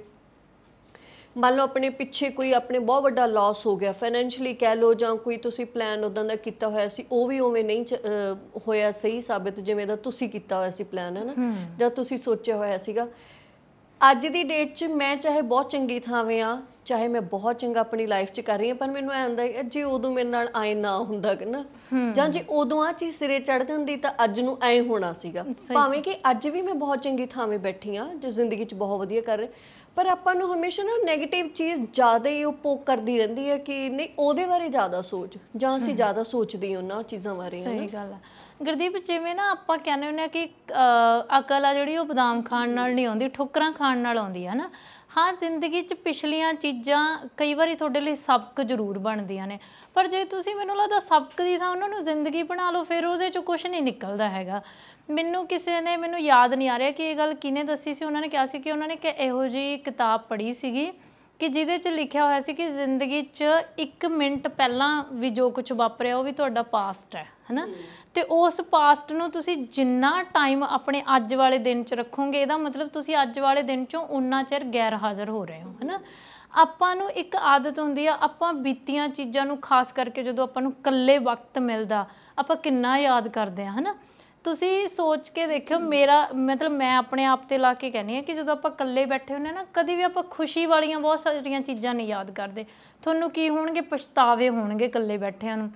ਮੰਨ ਲਓ ਆਪਣੇ ਪਿੱਛੇ ਕੋਈ ਆਪਣੇ ਬਹੁਤ ਵੱਡਾ ਲਾਸ ਹੋ ਗਿਆ ਫਾਈਨੈਂਸ਼ੀਅਲੀ ਕਹਿ ਲਓ ਜਾਂ ਕੋਈ ਤੁਸੀਂ ਪਲਾਨ ਉਦਾਂ ਦਾ ਕੀਤਾ ਹੋਇਆ ਸੀ ਉਹ ਵੀ ਉਵੇਂ ਨਹੀਂ ਹੋਇਆ ਸਹੀ ਸਾਬਿਤ ਜਿਵੇਂ ਦਾ ਤੁਸੀਂ ਕੀਤਾ ਹੋਇਆ ਸੀ ਪਲਾਨ ਹੈ ਨਾ ਜਾਂ ਤੁਸੀਂ ਸੋਚਿਆ ਹੋਇਆ ਸੀਗਾ ਅੱਜ ਦੀ ਡੇਟ 'ਚ ਮੈਂ ਚਾਹੇ ਬਹੁਤ ਚੰਗੀ ਥਾਵੇਂ ਆ ਚਾਹੇ ਮੈਂ ਬਹੁਤ ਚੰਗਾ ਆਪਣੀ ਲਾਈਫ 'ਚ ਕਰ ਰਹੀ ਹਾਂ ਪਰ ਮੈਨੂੰ ਐ ਹੁੰਦਾ ਹੈ ਜੇ ਉਦੋਂ ਮੇਰੇ ਨਾਲ ਆਏ ਨਾ ਹੁੰਦਾ ਕਿ ਨਾ ਜਾਂ ਜੇ ਉਦੋਂ ਆ ਚੀਜ਼ ਸਿਰੇ ਚੜ ਜਾਂਦੀ ਤਾਂ ਅੱਜ ਨੂੰ ਐ ਹੋਣਾ ਸੀਗਾ ਭਾਵੇਂ ਕਿ ਅੱਜ ਵੀ ਮੈਂ ਬਹੁਤ ਚੰਗੀ ਥਾਵੇਂ ਬੈਠੀ ਆ ਜੋ ਜ਼ਿੰਦਗੀ 'ਚ ਬਹੁਤ ਵਧੀਆ ਕਰ ਰਹੀ ਪਰ ਆਪਾਂ ਨੂੰ ਹਮੇਸ਼ਾ ਨਾ 네ਗੇਟਿਵ ਚੀਜ਼ ਜ਼ਿਆਦਾ ਹੀ ਉਪੋਕ ਕਰਦੀ ਰਹਿੰਦੀ ਹੈ ਕਿ ਨਹੀਂ ਉਹਦੇ ਬਾਰੇ ਜ਼ਿਆਦਾ ਸੋਚ ਜਾਂ ਅਸੀਂ ਜ਼ਿਆਦਾ ਸੋਚਦੇ ਹਾਂ ਉਹਨਾਂ ਚੀਜ਼ਾਂ ਬਾਰੇ ਹੈ ਨਾ ਸਹੀ ਗੱਲ ਹੈ ਗੁਰਦੀਪ ਜਿਵੇਂ ਨਾ ਆਪਾਂ ਕਹਿੰਦੇ ਹੁੰਦੇ ਆ ਕਿ ਅਕਲ ਆ ਜਿਹੜੀ ਉਹ ਬਦਾਮ ਖਾਣ ਨਾਲ ਨਹੀਂ ਆਉਂਦੀ ਠੋਕਰਾਂ ਖਾਣ ਨਾਲ ਆਉਂਦੀ ਹੈ ਨਾ ਹਾਂ ਜ਼ਿੰਦਗੀ 'ਚ ਪਿਛਲੀਆਂ ਚੀਜ਼ਾਂ ਕਈ ਵਾਰੀ ਤੁਹਾਡੇ ਲਈ ਸਬਕ ਜ਼ਰੂਰ ਬਣਦੀਆਂ ਨੇ ਪਰ ਜੇ ਤੁਸੀਂ ਮੈਨੂੰ ਲੱਗਦਾ ਸਬਕ ਦੀ ਥਾਂ ਉਹਨਾਂ ਨੂੰ ਜ਼ਿੰਦਗੀ ਬਣਾ ਲਓ ਫਿਰ ਉਹਦੇ 'ਚ ਕੁਝ ਨਹੀਂ ਨਿਕਲਦਾ ਹੈਗਾ ਮੈਨੂੰ ਕਿਸੇ ਨੇ ਮੈਨੂੰ ਯਾਦ ਨਹੀਂ ਆ ਰਿਹਾ ਕਿ ਇਹ ਗੱਲ ਕਿਨੇ ਦੱਸੀ ਸੀ ਉਹਨਾਂ ਨੇ ਕਿਹਾ ਸੀ ਕਿ ਉਹਨਾਂ ਨੇ ਕਿ ਇਹੋ ਜੀ ਕਿਤਾਬ ਪੜ੍ਹੀ ਸੀਗੀ ਕਿ ਜਿਹਦੇ 'ਚ ਲਿਖਿਆ ਹੋਇਆ ਸੀ ਕਿ ਜ਼ਿੰਦਗੀ 'ਚ 1 ਮਿੰਟ ਪਹਿਲਾਂ ਵੀ ਜੋ ਕੁਝ ਵਾਪਰਿਆ ਉਹ ਵੀ ਤੁਹਾਡਾ ਪਾਸਟ ਹੈ ਹਨਾ ਤੇ ਉਸ ਪਾਸਟ ਨੂੰ ਤੁਸੀਂ ਜਿੰਨਾ ਟਾਈਮ ਆਪਣੇ ਅੱਜ ਵਾਲੇ ਦਿਨ 'ਚ ਰੱਖੋਗੇ ਇਹਦਾ ਮਤਲਬ ਤੁਸੀਂ ਅੱਜ ਵਾਲੇ ਦਿਨ 'ਚੋਂ ਉਨਾ ਚਿਰ ਗੈਰ ਹਾਜ਼ਰ ਹੋ ਰਹੇ ਹੋ ਹਨਾ ਆਪਾਂ ਨੂੰ ਇੱਕ ਆਦਤ ਹੁੰਦੀ ਆ ਆਪਾਂ ਬੀਤੀਆਂ ਚੀਜ਼ਾਂ ਨੂੰ ਖਾਸ ਕਰਕੇ ਜਦੋਂ ਆਪਾਂ ਨੂੰ ਇਕੱਲੇ ਵਕਤ ਮਿਲਦਾ ਆਪਾਂ ਕਿੰਨਾ ਯਾਦ ਕਰਦੇ ਆ ਹਨਾ ਤੁਸੀਂ ਸੋਚ ਕੇ ਦੇਖਿਓ ਮੇਰਾ ਮਤਲਬ ਮੈਂ ਆਪਣੇ ਆਪ ਤੇ ਲਾ ਕੇ ਕਹਿੰਨੀ ਆ ਕਿ ਜਦੋਂ ਆਪਾਂ ਇਕੱਲੇ ਬੈਠੇ ਹੁੰਨੇ ਆ ਨਾ ਕਦੀ ਵੀ ਆਪਾਂ ਖੁਸ਼ੀ ਵਾਲੀਆਂ ਬਹੁਤ ਸਾਰੀਆਂ ਚੀਜ਼ਾਂ ਨਹੀਂ ਯਾਦ ਕਰਦੇ ਤੁਹਾਨੂੰ ਕੀ ਹੋਣਗੇ ਪਛਤਾਵੇ ਹੋਣਗੇ ਇਕੱਲੇ ਬੈਠਿਆਂ ਨੂੰ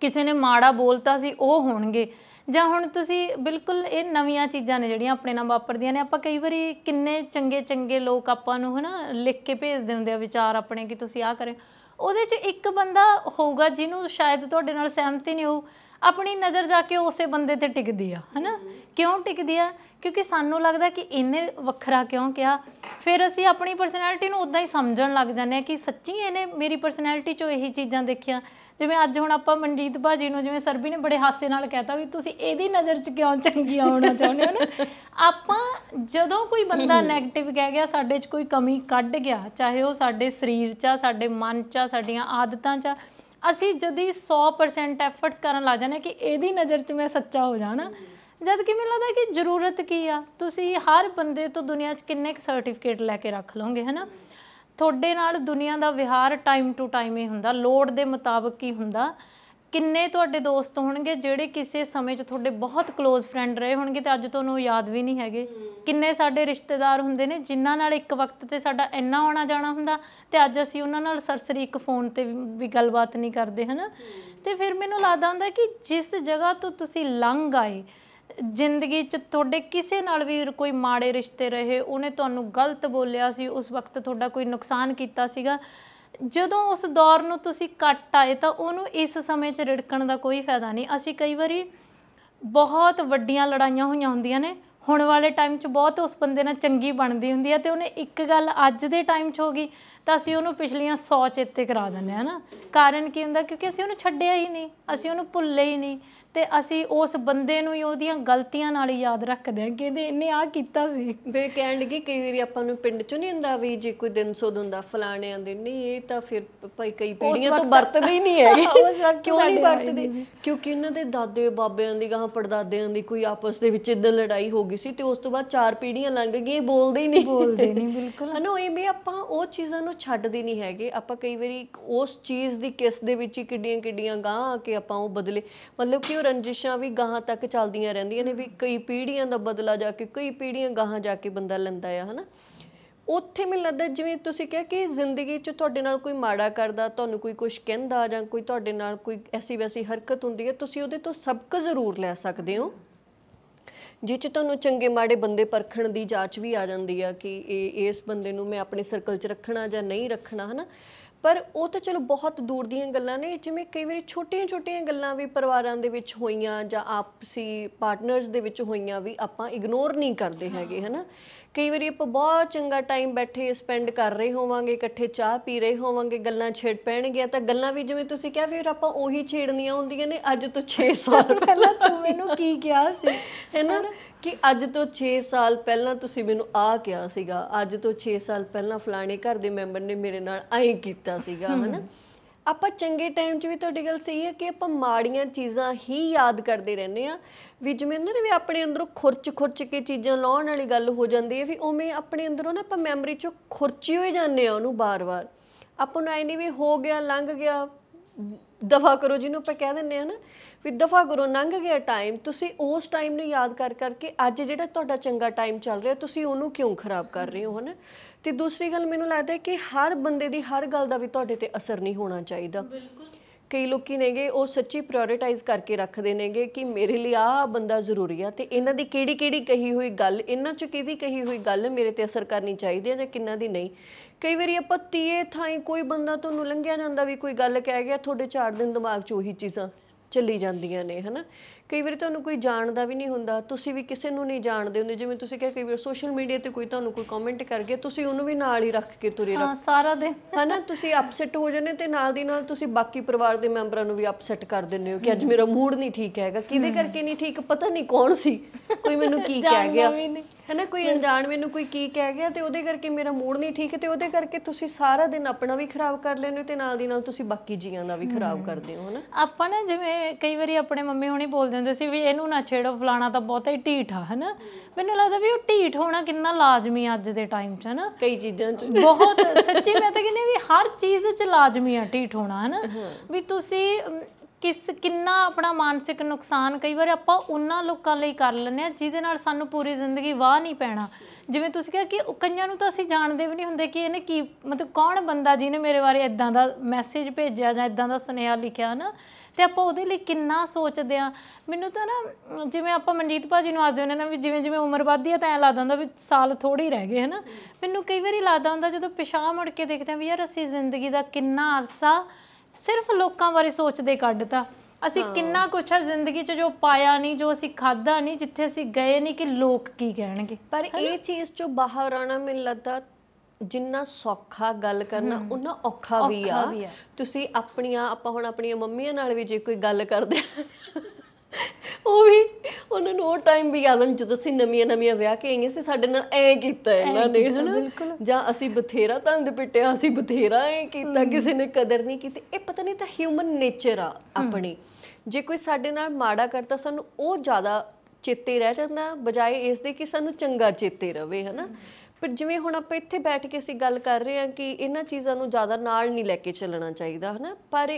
ਕਿਸੇ ਨੇ ਮਾੜਾ ਬੋਲਤਾ ਸੀ ਉਹ ਹੋਣਗੇ ਜਾਂ ਹੁਣ ਤੁਸੀਂ ਬਿਲਕੁਲ ਇਹ ਨਵੀਆਂ ਚੀਜ਼ਾਂ ਨੇ ਜਿਹੜੀਆਂ ਆਪਣੇ ਨਾਲ ਵਾਪਰਦੀਆਂ ਨੇ ਆਪਾਂ ਕਈ ਵਾਰੀ ਕਿੰਨੇ ਚੰਗੇ ਚੰਗੇ ਲੋਕ ਆਪਾਂ ਨੂੰ ਹਨਾ ਲਿਖ ਕੇ ਭੇਜਦੇ ਹੁੰਦੇ ਆ ਵਿਚਾਰ ਆਪਣੇ ਕਿ ਤੁਸੀਂ ਆ ਕਰੇ ਉਹਦੇ 'ਚ ਇੱਕ ਬੰਦਾ ਹੋਊਗਾ ਜਿਹਨੂੰ ਸ਼ਾਇਦ ਤੁਹਾਡੇ ਨਾਲ ਸਹਿਮਤੀ ਨਹੀਂ ਹੋਊ ਆਪਣੀ ਨਜ਼ਰ ਜਾ ਕੇ ਉਸੇ ਬੰਦੇ ਤੇ ਟਿਕਦੀ ਆ ਹਨਾ ਕਿਉਂ ਟਿਕਦੀ ਆ ਕਿਉਂਕਿ ਸਾਨੂੰ ਲੱਗਦਾ ਕਿ ਇਹਨੇ ਵੱਖਰਾ ਕਿਉਂ ਕਿਹਾ ਫਿਰ ਅਸੀਂ ਆਪਣੀ ਪਰਸਨੈਲਿਟੀ ਨੂੰ ਉਦਾਂ ਹੀ ਸਮਝਣ ਲੱਗ ਜਾਂਦੇ ਆ ਕਿ ਸੱਚੀ ਇਹਨੇ ਮੇਰੀ ਪਰਸਨੈਲਿਟੀ 'ਚੋਂ ਇਹੀ ਚੀਜ਼ਾਂ ਦੇਖੀਆਂ ਜਿਵੇਂ ਅੱਜ ਹੁਣ ਆਪਾਂ ਮਨਜੀਤ ਭਾਜੀ ਨੂੰ ਜਿਵੇਂ ਸਰਬੀ ਨੇ ਬੜੇ ਹਾਸੇ ਨਾਲ ਕਹਿਤਾ ਵੀ ਤੁਸੀਂ ਇਹਦੀ ਨਜ਼ਰ 'ਚ ਕਿਉਂ ਚੰਗੀ ਆਉਣਾ ਚਾਹੁੰਦੇ ਹੋ ਨਾ ਆਪਾਂ ਜਦੋਂ ਕੋਈ ਬੰਦਾ 네ਗੇਟਿਵ ਕਹਿ ਗਿਆ ਸਾਡੇ 'ਚ ਕੋਈ ਕਮੀ ਕੱਢ ਗਿਆ ਚਾਹੇ ਉਹ ਸਾਡੇ ਸਰੀਰ 'ਚ ਆ ਸਾਡੇ ਮਨ 'ਚ ਆ ਸਾਡੀਆਂ ਆਦਤਾਂ 'ਚ ਅਸੀਂ ਜਦੀ 100% ਐਫਰਟਸ ਕਰਨ ਲੱਗ ਜਾਂਦੇ ਕਿ ਇਹਦੀ ਨਜ਼ਰ 'ਚ ਮੈਂ ਸੱਚਾ ਹੋ ਜਾਣਾ ਜਦ ਕਿ ਮੈਨੂੰ ਲੱਗਦਾ ਕਿ ਜ਼ਰੂਰਤ ਕੀ ਆ ਤੁਸੀਂ ਹਰ ਬੰਦੇ ਤੋਂ ਦੁਨੀਆ 'ਚ ਕਿੰਨੇ ਸਰਟੀਫਿਕੇਟ ਲੈ ਕੇ ਰੱਖ ਲਓਗੇ ਹੈਨਾ ਤੁਹਾਡੇ ਨਾਲ ਦੁਨੀਆ ਦਾ ਵਿਹਾਰ ਟਾਈਮ ਟੂ ਟਾਈਮ ਹੀ ਹੁੰਦਾ ਲੋੜ ਦੇ ਮੁਤਾਬਕ ਹੀ ਹੁੰਦਾ ਕਿੰਨੇ ਤੁਹਾਡੇ ਦੋਸਤ ਹੋਣਗੇ ਜਿਹੜੇ ਕਿਸੇ ਸਮੇਂ 'ਚ ਤੁਹਾਡੇ ਬਹੁਤ ক্লোਜ਼ ਫਰੈਂਡ ਰਹੇ ਹੋਣਗੇ ਤੇ ਅੱਜ ਤੁਹਾਨੂੰ ਯਾਦ ਵੀ ਨਹੀਂ ਹੈਗੇ ਕਿੰਨੇ ਸਾਡੇ ਰਿਸ਼ਤੇਦਾਰ ਹੁੰਦੇ ਨੇ ਜਿਨ੍ਹਾਂ ਨਾਲ ਇੱਕ ਵਕਤ ਤੇ ਸਾਡਾ ਇੰਨਾ ਆਉਣਾ ਜਾਣਾ ਹੁੰਦਾ ਤੇ ਅੱਜ ਅਸੀਂ ਉਹਨਾਂ ਨਾਲ ਸਰਸਰੀ ਇੱਕ ਫੋਨ ਤੇ ਵੀ ਗੱਲਬਾਤ ਨਹੀਂ ਕਰਦੇ ਹਨਾ ਤੇ ਫਿਰ ਮੈਨੂੰ ਲੱਗਦਾ ਹੁੰਦਾ ਕਿ ਜਿਸ ਜਗ੍ਹਾ ਤੋਂ ਤੁਸੀਂ ਲੰਘ ਆਏ ਜ਼ਿੰਦਗੀ 'ਚ ਤੁਹਾਡੇ ਕਿਸੇ ਨਾਲ ਵੀ ਕੋਈ ਮਾੜੇ ਰਿਸ਼ਤੇ ਰਹੇ ਉਹਨੇ ਤੁਹਾਨੂੰ ਗਲਤ ਬੋਲਿਆ ਸੀ ਉਸ ਵਕਤ ਤੁਹਾਡਾ ਕੋਈ ਨੁਕਸਾਨ ਕੀਤਾ ਸੀਗਾ ਜਦੋਂ ਉਸ ਦੌਰ ਨੂੰ ਤੁਸੀਂ ਕੱਟ ਆਏ ਤਾਂ ਉਹਨੂੰ ਇਸ ਸਮੇਂ 'ਚ ਰਿੜਕਣ ਦਾ ਕੋਈ ਫਾਇਦਾ ਨਹੀਂ ਅਸੀਂ ਕਈ ਵਾਰੀ ਬਹੁਤ ਵੱਡੀਆਂ ਲੜਾਈਆਂ ਹੋਈਆਂ ਹੁੰਦੀਆਂ ਨੇ ਹੁਣ ਵਾਲੇ ਟਾਈਮ 'ਚ ਬਹੁਤ ਉਸ ਬੰਦੇ ਨਾਲ ਚੰਗੀ ਬਣਦੀ ਹੁੰਦੀ ਹੈ ਤੇ ਉਹਨੇ ਇੱਕ ਗੱਲ ਅੱਜ ਦੇ ਟਾਈਮ 'ਚ ਹੋ ਗਈ ਤਾਂ ਅਸੀਂ ਉਹਨੂੰ ਪਿਛਲੀਆਂ 100 ਚੇਤੇ ਕਰਾ ਦਿੰਦੇ ਹਾਂ ਨਾ ਕਾਰਨ ਕੀ ਹੁੰਦਾ ਕਿਉਂਕਿ ਅਸੀਂ ਉਹਨੂੰ ਛੱਡਿਆ ਹੀ ਨਹੀਂ ਅਸੀਂ ਉਹਨੂੰ ਭੁੱਲੇ ਹੀ ਨਹੀਂ ਤੇ ਅਸੀਂ ਉਸ ਬੰਦੇ ਨੂੰ ਹੀ ਉਹਦੀਆਂ ਗਲਤੀਆਂ ਨਾਲ ਯਾਦ ਰੱਖਦੇ ਹਾਂ ਕਿ ਇਹਨੇ ਇਹਨੇ ਆ ਕੀਤਾ ਸੀ ਫਿਰ ਕਹਿਣ ਕਿ ਕਈ ਵਾਰੀ ਆਪਾਂ ਨੂੰ ਪਿੰਡ ਚੋਂ ਨਹੀਂ ਹੁੰਦਾ ਵੀ ਜੇ ਕੋਈ ਦਿਨ ਸੋਧ ਹੁੰਦਾ ਫਲਾਣਿਆਂ ਦੇ ਨਹੀਂ ਇਹ ਤਾਂ ਫਿਰ ਭਾਈ ਕਈ ਪੀੜੀਆਂ ਤੋਂ ਵਰਤਦੇ ਹੀ ਨਹੀਂ ਹੈਗੇ ਕਿਉਂ ਨਹੀਂ ਵਰਤਦੇ ਕਿਉਂਕਿ ਇਹਨਾਂ ਦੇ ਦਾਦੇ ਬਾਬਿਆਂ ਦੀ ਗਾਂ ਪੜਦਾਦਿਆਂ ਦੀ ਕੋਈ ਆਪਸ ਦੇ ਵਿੱਚ ਇਦਾਂ ਲੜਾਈ ਹੋ ਗਈ ਸੀ ਤੇ ਉਸ ਤੋਂ ਬਾਅਦ ਚਾਰ ਪੀੜੀਆਂ ਲੰਘ ਗਈਆਂ ਬੋਲਦੇ ਹੀ ਨਹੀਂ ਬੋਲਦੇ ਨਹੀਂ ਬਿਲਕੁਲ ਹਨ ਇਹ ਵੀ ਆਪਾਂ ਉਹ ਚੀਜ਼ਾਂ ਨੂੰ ਛੱਡਦੇ ਨਹੀਂ ਹੈਗੇ ਆਪਾਂ ਕਈ ਵਾਰੀ ਉਸ ਚੀਜ਼ ਦੀ ਕਿਸ ਦੇ ਵਿੱਚ ਹੀ ਕਿੱਡੀਆਂ ਕਿੱਡੀਆਂ ਗਾਂ ਆ ਕੇ ਆਪਾਂ ਉਹ ਬਦਲੇ ਮਤਲਬ ਕਿ ਉਹ ਰੰਜਿਸ਼ਾਂ ਵੀ ਗਾਹਾਂ ਤੱਕ ਚੱਲਦੀਆਂ ਰਹਿੰਦੀਆਂ ਨੇ ਵੀ ਕਈ ਪੀੜ੍ਹੀਆਂ ਦਾ ਬਦਲਾ ਜਾ ਕੇ ਕਈ ਪੀੜ੍ਹੀਆਂ ਗਾਹਾਂ ਜਾ ਕੇ ਬੰਦਾ ਲੈਂਦਾ ਆ ਹਨਾ ਉੱਥੇ ਮੈਨੂੰ ਲੱਗਦਾ ਜਿਵੇਂ ਤੁਸੀਂ ਕਿਹਾ ਕਿ ਜ਼ਿੰਦਗੀ 'ਚ ਤੁਹਾਡੇ ਨਾਲ ਕੋਈ ਮਾੜਾ ਕਰਦਾ ਤੁਹਾਨੂੰ ਕੋਈ ਕੁਝ ਕਹਿੰਦਾ ਜਾਂ ਕੋਈ ਤੁਹਾਡੇ ਨਾਲ ਕੋਈ ਐਸੀ ਵੈਸੀ ਹਰਕਤ ਹੁੰਦੀ ਹੈ ਤੁਸੀਂ ਉਹਦੇ ਤੋਂ ਸਬਕ ਜ਼ਰੂਰ ਲੈ ਸਕਦੇ ਹੋ ਜਿਸ ਚ ਤੁਹਾਨੂੰ ਚੰਗੇ ਮਾੜੇ ਬੰਦੇ ਪਰਖਣ ਦੀ ਜਾਂਚ ਵੀ ਆ ਜਾਂਦੀ ਆ ਕਿ ਇਹ ਇਸ ਬੰਦੇ ਨੂੰ ਮੈਂ ਆਪਣੇ ਸਰਕਲ 'ਚ ਰੱਖਣਾ ਜਾਂ ਨਹੀਂ ਰੱਖਣਾ ਹਨਾ ਪਰ ਉਹ ਤਾਂ ਚਲੋ ਬਹੁਤ ਦੂਰ ਦੀਆਂ ਗੱਲਾਂ ਨੇ ਜਿਵੇਂ ਕਈ ਵਾਰੀ ਛੋਟੀਆਂ-ਛੋਟੀਆਂ ਗੱਲਾਂ ਵੀ ਪਰਿਵਾਰਾਂ ਦੇ ਵਿੱਚ ਹੋਈਆਂ ਜਾਂ ਆਪਸੀ ਪਾਰਟਨਰਸ ਦੇ ਵਿੱਚ ਹੋਈਆਂ ਵੀ ਆਪਾਂ ਇਗਨੋਰ ਨਹੀਂ ਕਰਦੇ ਹੈਗੇ ਹਨਾ ਕਈ ਵਾਰੀ ਆਪਾਂ ਬਹੁਤ ਚੰਗਾ ਟਾਈਮ ਬੈਠੇ ਸਪੈਂਡ ਕਰ ਰਹੇ ਹੋਵਾਂਗੇ ਇਕੱਠੇ ਚਾਹ ਪੀ ਰਹੇ ਹੋਵਾਂਗੇ ਗੱਲਾਂ ਛੇੜ ਪੈਣਗੀਆਂ ਤਾਂ ਗੱਲਾਂ ਵੀ ਜਿਵੇਂ ਤੁਸੀਂ ਕਿਹਾ ਫਿਰ ਆਪਾਂ ਉਹੀ ਛੇੜਨੀਆਂ ਹੁੰਦੀਆਂ ਨੇ ਅੱਜ ਤੋਂ 6 ਸਾਲ ਪਹਿਲਾਂ ਤੂੰ ਮੈਨੂੰ ਕੀ ਕਿਹਾ ਸੀ ਹੈਨਾ ਕਿ ਅੱਜ ਤੋਂ 6 ਸਾਲ ਪਹਿਲਾਂ ਤੁਸੀਂ ਮੈਨੂੰ ਆ ਕਿਹਾ ਸੀਗਾ ਅੱਜ ਤੋਂ 6 ਸਾਲ ਪਹਿਲਾਂ ਫਲਾਣੇ ਘਰ ਦੇ ਮੈਂਬਰ ਨੇ ਮੇਰੇ ਨਾਲ ਐਂ ਕੀਤਾ ਸੀਗਾ ਹਨਾ ਆਪਾਂ ਚੰਗੇ ਟਾਈਮ 'ਚ ਵੀ ਤੁਹਾਡੀ ਗੱਲ ਸਹੀ ਹੈ ਕਿ ਆਪਾਂ ਮਾੜੀਆਂ ਚੀਜ਼ਾਂ ਹੀ ਯਾਦ ਕਰਦੇ ਰਹਿੰਦੇ ਆ ਵੀ ਜਿਵੇਂ ਨਾ ਵੀ ਆਪਣੇ ਅੰਦਰੋਂ ਖੁਰਚ ਖੁਰਚ ਕੇ ਚੀਜ਼ਾਂ ਲਾਉਣ ਵਾਲੀ ਗੱਲ ਹੋ ਜਾਂਦੀ ਹੈ ਵੀ ਉਵੇਂ ਆਪਣੇ ਅੰਦਰੋਂ ਨਾ ਆਪਾਂ ਮੈਮਰੀ 'ਚੋਂ ਖੁਰਚੀ ਹੋਏ ਜਾਂਦੇ ਆ ਉਹਨੂੰ ਬਾਰ-ਬਾਰ ਆਪਾਂ ਨੂੰ ਐਨੀ ਵੀ ਹੋ ਗਿਆ ਲੰਘ ਗਿਆ ਦਫਾ ਕਰੋ ਜਿਹਨੂੰ ਆਪਾਂ ਕਹਿ ਦਿੰਦੇ ਆ ਨਾ ਵੀ ਦਫਾ ਕਰੋ ਲੰਘ ਗਿਆ ਟਾਈਮ ਤੁਸੀਂ ਉਸ ਟਾਈਮ ਨੂੰ ਯਾਦ ਕਰ ਕਰਕੇ ਅੱਜ ਜਿਹੜਾ ਤੁਹਾਡਾ ਚੰਗਾ ਟਾਈਮ ਚੱਲ ਰਿਹਾ ਤੁਸੀਂ ਉਹਨੂੰ ਕਿਉਂ ਖਰਾਬ ਕਰ ਰਹੇ ਹੋ ਹਨਾ ਤੇ ਦੂਸਰੀ ਗੱਲ ਮੈਨੂੰ ਲੱਗਦਾ ਹੈ ਕਿ ਹਰ ਬੰਦੇ ਦੀ ਹਰ ਗੱਲ ਦਾ ਵੀ ਤੁਹਾਡੇ ਤੇ ਅਸਰ ਨਹੀਂ ਹੋਣਾ ਚਾਹੀਦਾ ਬਿਲਕੁਲ ਕਈ ਲੋਕੀ ਨੇਗੇ ਉਹ ਸੱਚੀ ਪ੍ਰਾਇੋਰਟਾਈਜ਼ ਕਰਕੇ ਰੱਖਦੇ ਨੇਗੇ ਕਿ ਮੇਰੇ ਲਈ ਆਹ ਬੰਦਾ ਜ਼ਰੂਰੀ ਆ ਤੇ ਇਹਨਾਂ ਦੀ ਕਿਹੜੀ ਕਿਹੜੀ ਕਹੀ ਹੋਈ ਗੱਲ ਇਹਨਾਂ ਚ ਕਿਹਦੀ ਕਹੀ ਹੋਈ ਗੱਲ ਮੇਰੇ ਤੇ ਅਸਰ ਕਰਨੀ ਚਾਹੀਦੀ ਹੈ ਜਾਂ ਕਿੰਨਾ ਦੀ ਨਹੀਂ ਕਈ ਵਾਰੀ ਆਪਾਂ ਤੀਏ ਥਾਈ ਕੋਈ ਬੰਦਾ ਤੁਹਾਨੂੰ ਲੰਘਿਆ ਜਾਂਦਾ ਵੀ ਕੋਈ ਗੱਲ ਕਹਿ ਗਿਆ ਤੁਹਾਡੇ ਚਾਰ ਦਿਨ ਦਿਮਾਗ 'ਚ ਉਹੀ ਚੀਜ਼ਾਂ ਚੱਲੀ ਜਾਂਦੀਆਂ ਨੇ ਹਨਾ ਕਈ ਵਾਰ ਤੁਹਾਨੂੰ ਕੋਈ ਜਾਣਦਾ ਵੀ ਨਹੀਂ ਹੁੰਦਾ ਤੁਸੀਂ ਵੀ ਕਿਸੇ ਨੂੰ ਨਹੀਂ ਜਾਣਦੇ ਹੁੰਦੇ ਜਿਵੇਂ ਤੁਸੀਂ ਕਿਹਾ ਕਈ ਵਾਰ ਸੋਸ਼ਲ ਮੀਡੀਆ ਤੇ ਕੋਈ ਤੁਹਾਨੂੰ ਕੋਈ ਕਮੈਂਟ ਕਰ ਗਿਆ ਤੁਸੀਂ ਉਹਨੂੰ ਵੀ ਨਾਲ ਹੀ ਰੱਖ ਕੇ ਤੁਰੇ ਰਹੋ ਹਾਂ ਸਾਰਾ ਦਿਨ ਹਨਾ ਤੁਸੀਂ ਅਪਸੈਟ ਹੋ ਜਾਂਦੇ ਤੇ ਨਾਲ ਦੀ ਨਾਲ ਤੁਸੀਂ ਬਾਕੀ ਪਰਿਵਾਰ ਦੇ ਮੈਂਬਰਾਂ ਨੂੰ ਵੀ ਅਪਸੈਟ ਕਰ ਦਿੰਦੇ ਹੋ ਕਿ ਅੱਜ ਮੇਰਾ ਮੂਡ ਨਹੀਂ ਠੀਕ ਹੈਗਾ ਕਿਹਦੇ ਕਰਕੇ ਨਹੀਂ ਠੀਕ ਪਤਾ ਨਹੀਂ ਕੌਣ ਸੀ ਕੋਈ ਮੈਨੂੰ ਕੀ ਕਹਿ ਗਿਆ ਹੈਨਾ ਕੋਈ ਅਣਜਾਣ ਮੈਨੂੰ ਕੋਈ ਕੀ ਕਹਿ ਗਿਆ ਤੇ ਉਹਦੇ ਕਰਕੇ ਮੇਰਾ ਮੂਡ ਨਹੀਂ ਠੀਕ ਤੇ ਉਹਦੇ ਕਰਕੇ ਤੁਸੀਂ ਸਾਰਾ ਦਿਨ ਆਪਣਾ ਵੀ ਖਰਾਬ ਕਰ ਲੈਂਦੇ ਹੋ ਤੇ ਨਾਲ ਦੀ ਨਾਲ ਤੁਸੀਂ ਬਾਕੀ ਜੀਆਂ ਦਾ ਵੀ ਖਰਾਬ ਕਰਦੇ ਹੋ ਹੈਨਾ ਆਪਾਂ ਨਾ ਜਿਵੇਂ ਕਈ ਵਾਰੀ ਆਪਣੇ ਮੰਮੀ ਹੁਣੀ ਬੋਲ ਦਿੰਦੇ ਸੀ ਵੀ ਇਹਨੂੰ ਨਾ ਛੇੜੋ ਫਲਾਣਾ ਤਾਂ ਬਹੁਤ ਹੀ ਢੀਠ ਆ ਹੈਨਾ ਮੈਨੂੰ ਲੱਗਦਾ ਵੀ ਉਹ ਢੀਠ ਹੋਣਾ ਕਿੰਨਾ ਲਾਜ਼ਮੀ ਅੱਜ ਦੇ ਟਾਈਮ 'ਚ ਹੈਨਾ ਕਈ ਚੀਜ਼ਾਂ 'ਚ ਬਹੁਤ ਸੱਚੀ ਮੈਂ ਤਾਂ ਕਹਿੰਦੀ ਵੀ ਹਰ ਚੀਜ਼ 'ਚ ਲਾਜ਼ਮੀ ਆ ਢੀਠ ਹੋਣਾ ਹੈਨਾ ਵੀ ਤੁਸੀਂ ਕਿਸ ਕਿੰਨਾ ਆਪਣਾ ਮਾਨਸਿਕ ਨੁਕਸਾਨ ਕਈ ਵਾਰ ਆਪਾਂ ਉਹਨਾਂ ਲੋਕਾਂ ਲਈ ਕਰ ਲੈਂਦੇ ਆ ਜਿਹਦੇ ਨਾਲ ਸਾਨੂੰ ਪੂਰੀ ਜ਼ਿੰਦਗੀ ਵਾਹ ਨਹੀਂ ਪੈਣਾ ਜਿਵੇਂ ਤੁਸੀਂ ਕਿਹਾ ਕਿ ਕਈਆਂ ਨੂੰ ਤਾਂ ਅਸੀਂ ਜਾਣਦੇ ਵੀ ਨਹੀਂ ਹੁੰਦੇ ਕਿ ਇਹਨੇ ਕੀ ਮਤਲਬ ਕੌਣ ਬੰਦਾ ਜਿਹਨੇ ਮੇਰੇ ਬਾਰੇ ਇਦਾਂ ਦਾ ਮੈਸੇਜ ਭੇਜਿਆ ਜਾਂ ਇਦਾਂ ਦਾ ਸੁਨੇਹਾ ਲਿਖਿਆ ਨਾ ਤੇ ਆਪਾਂ ਉਹਦੇ ਲਈ ਕਿੰਨਾ ਸੋਚਦੇ ਆ ਮੈਨੂੰ ਤਾਂ ਨਾ ਜਿਵੇਂ ਆਪਾਂ ਮਨਜੀਤ ਭਾਜੀ ਨੂੰ ਆਜ਼ਦੇ ਹੁੰਦੇ ਨਾ ਵੀ ਜਿਵੇਂ ਜਿਵੇਂ ਉਮਰ ਵੱਧਦੀ ਆ ਤਾਂ ਐ ਲੱਗਦਾ ਹੁੰਦਾ ਵੀ ਸਾਲ ਥੋੜੀ ਰਹਿ ਗਏ ਹਨਾ ਮੈਨੂੰ ਕਈ ਵਾਰੀ ਲੱਗਦਾ ਹੁੰਦਾ ਜਦੋਂ ਪਿਛਾਂ ਮੁੜ ਕੇ ਦੇਖਦੇ ਆ ਵੀ ਯਾਰ ਅਸੀਂ ਜ਼ਿੰਦਗੀ ਦਾ ਕਿੰਨਾ ਅਰਸਾ ਸਿਰਫ ਲੋਕਾਂ ਬਾਰੇ ਸੋਚਦੇ ਕੱਢਤਾ ਅਸੀਂ ਕਿੰਨਾ ਕੁਛ ਆ ਜ਼ਿੰਦਗੀ 'ਚ ਜੋ ਪਾਇਆ ਨਹੀਂ ਜੋ ਅਸੀਂ ਖਾਦਾ ਨਹੀਂ ਜਿੱਥੇ ਅਸੀਂ ਗਏ ਨਹੀਂ ਕਿ ਲੋਕ ਕੀ ਕਹਿਣਗੇ ਪਰ ਇਹ ਚੀਜ਼ ਚੋਂ ਬਾਹਰ ਆਣਾ ਮਿਲਦਾ ਲੱਗਦਾ ਜਿੰਨਾ ਸੌਖਾ ਗੱਲ ਕਰਨਾ ਉਹਨਾਂ ਔਖਾ ਵੀ ਆ ਤੁਸੀਂ ਆਪਣੀਆਂ ਆਪਾਂ ਹੁਣ ਆਪਣੀਆਂ ਮੰਮੀਆਂ ਨਾਲ ਵੀ ਜੇ ਕੋਈ ਗੱਲ ਕਰਦੇ ਉਹ ਵੀ ਉਹਨਾਂ ਨੂੰ ਉਹ ਟਾਈਮ ਵੀ ਯਾਦ ਆਨ ਜਦੋਂ ਅਸੀਂ ਨਵੀਆਂ ਨਵੀਆਂ ਵਿਆਹ ਕੇ ਆਈਆਂ ਸੀ ਸਾਡੇ ਨਾਲ ਐ ਕੀਤਾ ਇਹਨਾਂ ਨੇ ਹਨਾ ਜਾਂ ਅਸੀਂ ਬਥੇਰਾ ਤੰਦ ਪਿੱਟਿਆ ਅਸੀਂ ਬਥੇਰਾ ਐ ਕੀਤਾ ਕਿਸੇ ਨੇ ਕਦਰ ਨਹੀਂ ਕੀਤੀ ਇਹ ਪਤਾ ਨਹੀਂ ਤਾਂ ਹਿਊਮਨ ਨੇਚਰ ਆ ਆਪਣੀ ਜੇ ਕੋਈ ਸਾਡੇ ਨਾਲ ਮਾੜਾ ਕਰਦਾ ਸਾਨੂੰ ਉਹ ਜ਼ਿਆਦਾ ਚੇਤੇ ਰਹਿ ਜਾਂਦਾ ਬਜਾਏ ਇਸ ਦੇ ਕਿ ਸਾਨੂੰ ਚੰਗਾ ਚੇਤੇ ਰਵੇ ਹਨਾ ਪਰ ਜਿਵੇਂ ਹੁਣ ਆਪਾਂ ਇੱਥੇ ਬੈਠ ਕੇ ਅਸੀਂ ਗੱਲ ਕਰ ਰਹੇ ਹਾਂ ਕਿ ਇਹਨਾਂ ਚੀਜ਼ਾਂ ਨੂੰ ਜ਼ਿਆਦਾ ਨਾਲ ਨਹੀਂ ਲੈ ਕੇ ਚੱਲਣਾ ਚਾਹੀਦਾ ਹਨਾ ਪਰ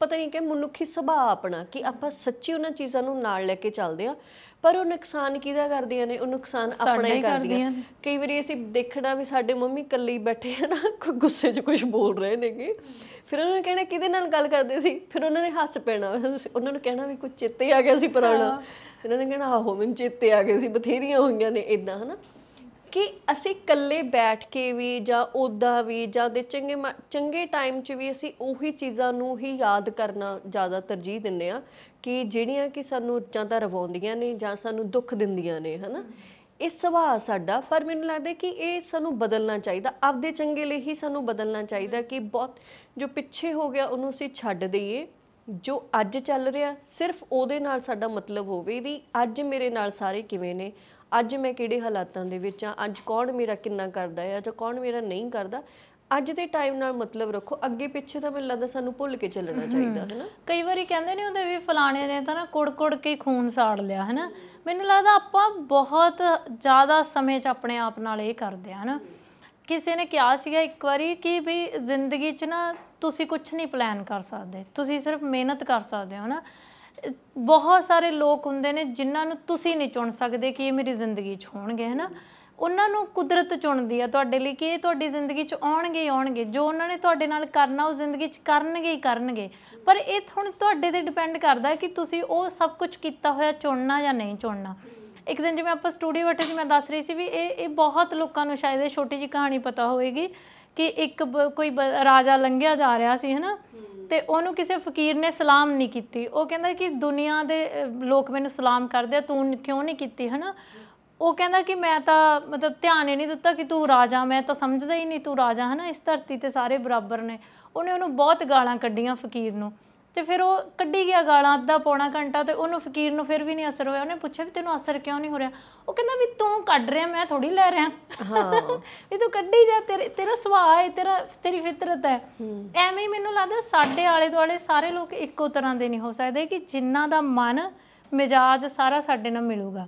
ਪਤਾ ਨਹੀਂ ਕਿ ਮਨੁੱਖੀ ਸੁਭਾਅ ਆਪਣਾ ਕਿ ਆਪਾਂ ਸੱਚੀ ਉਹਨਾਂ ਚੀਜ਼ਾਂ ਨੂੰ ਨਾਲ ਲੈ ਕੇ ਚੱਲਦੇ ਆ ਪਰ ਉਹ ਨੁਕਸਾਨ ਕਿਹਦਾ ਕਰਦੀਆਂ ਨੇ ਉਹ ਨੁਕਸਾਨ ਆਪਣਾ ਹੀ ਕਰਦੀਆਂ ਕਈ ਵਾਰੀ ਅਸੀਂ ਦੇਖਣਾ ਵੀ ਸਾਡੇ ਮੰਮੀ ਇਕੱਲੀ ਬੈਠੇ ਆ ਨਾ ਗੁੱਸੇ 'ਚ ਕੁਝ ਬੋਲ ਰਹੇ ਨੇਗੇ ਫਿਰ ਉਹਨਾਂ ਨੇ ਕਹਿਣਾ ਕਿਹਦੇ ਨਾਲ ਗੱਲ ਕਰਦੇ ਸੀ ਫਿਰ ਉਹਨਾਂ ਨੇ ਹੱਸ ਪੈਣਾ ਉਹਨਾਂ ਨੂੰ ਕਹਿਣਾ ਵੀ ਕੁਝ ਚੇਤੇ ਆ ਗਿਆ ਸੀ ਪੁਰਾਣਾ ਇਹਨਾਂ ਨੇ ਕਹਿਣਾ ਆਹੋ ਮੈਨੂੰ ਚੇਤੇ ਆ ਗਏ ਸੀ ਬਥੇਰੀਆਂ ਹੋਈਆਂ ਨੇ ਇਦਾਂ ਹਨਾ ਕਿ ਅਸੀਂ ਇਕੱਲੇ ਬੈਠ ਕੇ ਵੀ ਜਾਂ ਉਦਾਂ ਵੀ ਜਾਂ ਦੇ ਚੰਗੇ ਚੰਗੇ ਟਾਈਮ 'ਚ ਵੀ ਅਸੀਂ ਉਹੀ ਚੀਜ਼ਾਂ ਨੂੰ ਹੀ ਯਾਦ ਕਰਨਾ ਜ਼ਿਆਦਾ ਤਰਜੀਹ ਦਿੰਦੇ ਆ ਕਿ ਜਿਹੜੀਆਂ ਕਿ ਸਾਨੂੰ ਜਾਂ ਤਾਂ ਰਵਾਉਂਦੀਆਂ ਨੇ ਜਾਂ ਸਾਨੂੰ ਦੁੱਖ ਦਿੰਦੀਆਂ ਨੇ ਹਨਾ ਇਹ ਸੁਭਾਅ ਸਾਡਾ ਪਰ ਮੈਨੂੰ ਲੱਗਦਾ ਕਿ ਇਹ ਸਾਨੂੰ ਬਦਲਣਾ ਚਾਹੀਦਾ ਆਪਦੇ ਚੰਗੇ ਲਈ ਹੀ ਸਾਨੂੰ ਬਦਲਣਾ ਚਾਹੀਦਾ ਕਿ ਬਹੁਤ ਜੋ ਪਿੱਛੇ ਹੋ ਗਿਆ ਉਹਨੂੰ ਅਸੀਂ ਛੱਡ ਦਈਏ ਜੋ ਅੱਜ ਚੱਲ ਰਿਹਾ ਸਿਰਫ ਉਹਦੇ ਨਾਲ ਸਾਡਾ ਮਤਲਬ ਹੋਵੇ ਵੀ ਅੱਜ ਮੇਰੇ ਨਾਲ ਸਾਰੇ ਕਿਵੇਂ ਨੇ ਅੱਜ ਮੈਂ ਕਿਹੜੇ ਹਾਲਾਤਾਂ ਦੇ ਵਿੱਚ ਆ ਅੱਜ ਕੌਣ ਮੇਰਾ ਕਿੰਨਾ ਕਰਦਾ ਹੈ ਜਾਂ ਕੌਣ ਮੇਰਾ ਨਹੀਂ ਕਰਦਾ ਅੱਜ ਦੇ ਟਾਈਮ ਨਾਲ ਮਤਲਬ ਰੱਖੋ ਅੱਗੇ ਪਿੱਛੇ ਤਾਂ ਮੈਨੂੰ ਲੱਗਦਾ ਸਾਨੂੰ ਭੁੱਲ ਕੇ ਚੱਲਣਾ ਚਾਹੀਦਾ ਹੈ ਨਾ ਕਈ ਵਾਰੀ ਕਹਿੰਦੇ ਨੇ ਉਹਦੇ ਵੀ ਫਲਾਣੇ ਨੇ ਤਾਂ ਨਾ ਕੁੜਕੁੜ ਕੇ ਖੂਨ ਸਾੜ ਲਿਆ ਹੈ ਨਾ ਮੈਨੂੰ ਲੱਗਦਾ ਆਪਾਂ ਬਹੁਤ ਜ਼ਿਆਦਾ ਸਮੇਂ 'ਚ ਆਪਣੇ ਆਪ ਨਾਲ ਇਹ ਕਰਦੇ ਆ ਨਾ ਕਿਸੇ ਨੇ ਕਿਹਾ ਸੀਗਾ ਇੱਕ ਵਾਰੀ ਕਿ ਵੀ ਜ਼ਿੰਦਗੀ 'ਚ ਨਾ ਤੁਸੀਂ ਕੁਝ ਨਹੀਂ ਪਲਾਨ ਕਰ ਸਕਦੇ ਤੁਸੀਂ ਸਿਰਫ ਮਿਹਨਤ ਕਰ ਸਕਦੇ ਹੋ ਨਾ ਬਹੁਤ ਸਾਰੇ ਲੋਕ ਹੁੰਦੇ ਨੇ ਜਿਨ੍ਹਾਂ ਨੂੰ ਤੁਸੀਂ ਨਹੀਂ ਚੁਣ ਸਕਦੇ ਕਿ ਇਹ ਮੇਰੀ ਜ਼ਿੰਦਗੀ 'ਚ ਹੋਣਗੇ ਹਨਾ ਉਹਨਾਂ ਨੂੰ ਕੁਦਰਤ ਚੁਣਦੀ ਆ ਤੁਹਾਡੇ ਲਈ ਕਿ ਇਹ ਤੁਹਾਡੀ ਜ਼ਿੰਦਗੀ 'ਚ ਆਉਣਗੇ ਆਉਣਗੇ ਜੋ ਉਹਨਾਂ ਨੇ ਤੁਹਾਡੇ ਨਾਲ ਕਰਨਾ ਉਹ ਜ਼ਿੰਦਗੀ 'ਚ ਕਰਨਗੇ ਹੀ ਕਰਨਗੇ ਪਰ ਇਹ ਹੁਣ ਤੁਹਾਡੇ ਤੇ ਡਿਪੈਂਡ ਕਰਦਾ ਕਿ ਤੁਸੀਂ ਉਹ ਸਭ ਕੁਝ ਕੀਤਾ ਹੋਇਆ ਚੁਣਨਾ ਜਾਂ ਨਹੀਂ ਚੁਣਨਾ ਇੱਕ ਦਿਨ ਜਿਵੇਂ ਆਪਾਂ ਸਟੂਡੀਓ ਬੈਠੇ ਸੀ ਮੈਂ ਦੱਸ ਰਹੀ ਸੀ ਵੀ ਇਹ ਇਹ ਬਹੁਤ ਲੋਕਾਂ ਨੂੰ ਸ਼ਾਇਦ ਇਹ ਛੋਟੀ ਜੀ ਕਹਾਣੀ ਪਤਾ ਹੋਵੇਗੀ ਕਿ ਇੱਕ ਕੋਈ ਰਾਜਾ ਲੰਘਿਆ ਜਾ ਰਿਹਾ ਸੀ ਹਨਾ ਤੇ ਉਹਨੂੰ ਕਿਸੇ ਫਕੀਰ ਨੇ ਸਲਾਮ ਨਹੀਂ ਕੀਤੀ ਉਹ ਕਹਿੰਦਾ ਕਿ ਦੁਨੀਆ ਦੇ ਲੋਕ ਮੈਨੂੰ ਸਲਾਮ ਕਰਦੇ ਆ ਤੂੰ ਕਿਉਂ ਨਹੀਂ ਕੀਤੀ ਹਨਾ ਉਹ ਕਹਿੰਦਾ ਕਿ ਮੈਂ ਤਾਂ ਮਤਲਬ ਧਿਆਨ ਹੀ ਨਹੀਂ ਦਿੱਤਾ ਕਿ ਤੂੰ ਰਾਜਾ ਮੈਂ ਤਾਂ ਸਮਝਦਾ ਹੀ ਨਹੀਂ ਤੂੰ ਰਾਜਾ ਹਨਾ ਇਸ ਧਰਤੀ ਤੇ ਸਾਰੇ ਬਰਾਬਰ ਨੇ ਉਹਨੇ ਉਹਨੂੰ ਬਹੁਤ ਗਾਲਾਂ ਕੱਢੀਆਂ ਫਕੀਰ ਨੂੰ ਤੇ ਫਿਰ ਉਹ ਕੱਢੀ ਗਿਆ ਗਾਲਾਂ ਅੱਧਾ ਪੌਣਾ ਘੰਟਾ ਤੇ ਉਹਨੂੰ ਫਕੀਰ ਨੂੰ ਫਿਰ ਵੀ ਨਹੀਂ ਅਸਰ ਹੋਇਆ ਉਹਨੇ ਪੁੱਛਿਆ ਵੀ ਤੈਨੂੰ ਅਸਰ ਕਿਉਂ ਨਹੀਂ ਹੋ ਰਿਹਾ ਉਹ ਕਹਿੰਦਾ ਵੀ ਤੂੰ ਕੱਢ ਰਿਹਾ ਮੈਂ ਥੋੜੀ ਲੈ ਰਿਹਾ ਹਾਂ ਵੀ ਤੂੰ ਕੱਢੀ ਜਾ ਤੇਰੇ ਤੇਰਾ ਸੁਭਾਅ ਹੈ ਤੇਰਾ ਤੇਰੀ ਫਿਤਰਤ ਹੈ ਐਵੇਂ ਹੀ ਮੈਨੂੰ ਲੱਗਦਾ ਸਾਡੇ ਆਲੇ ਦੁਆਲੇ ਸਾਰੇ ਲੋਕ ਇੱਕੋ ਤਰ੍ਹਾਂ ਦੇ ਨਹੀਂ ਹੋ ਸਕਦੇ ਕਿ ਜਿਨ੍ਹਾਂ ਦਾ ਮਨ ਮਿਜਾਜ ਸਾਰਾ ਸਾਡੇ ਨਾਲ ਮਿਲੂਗਾ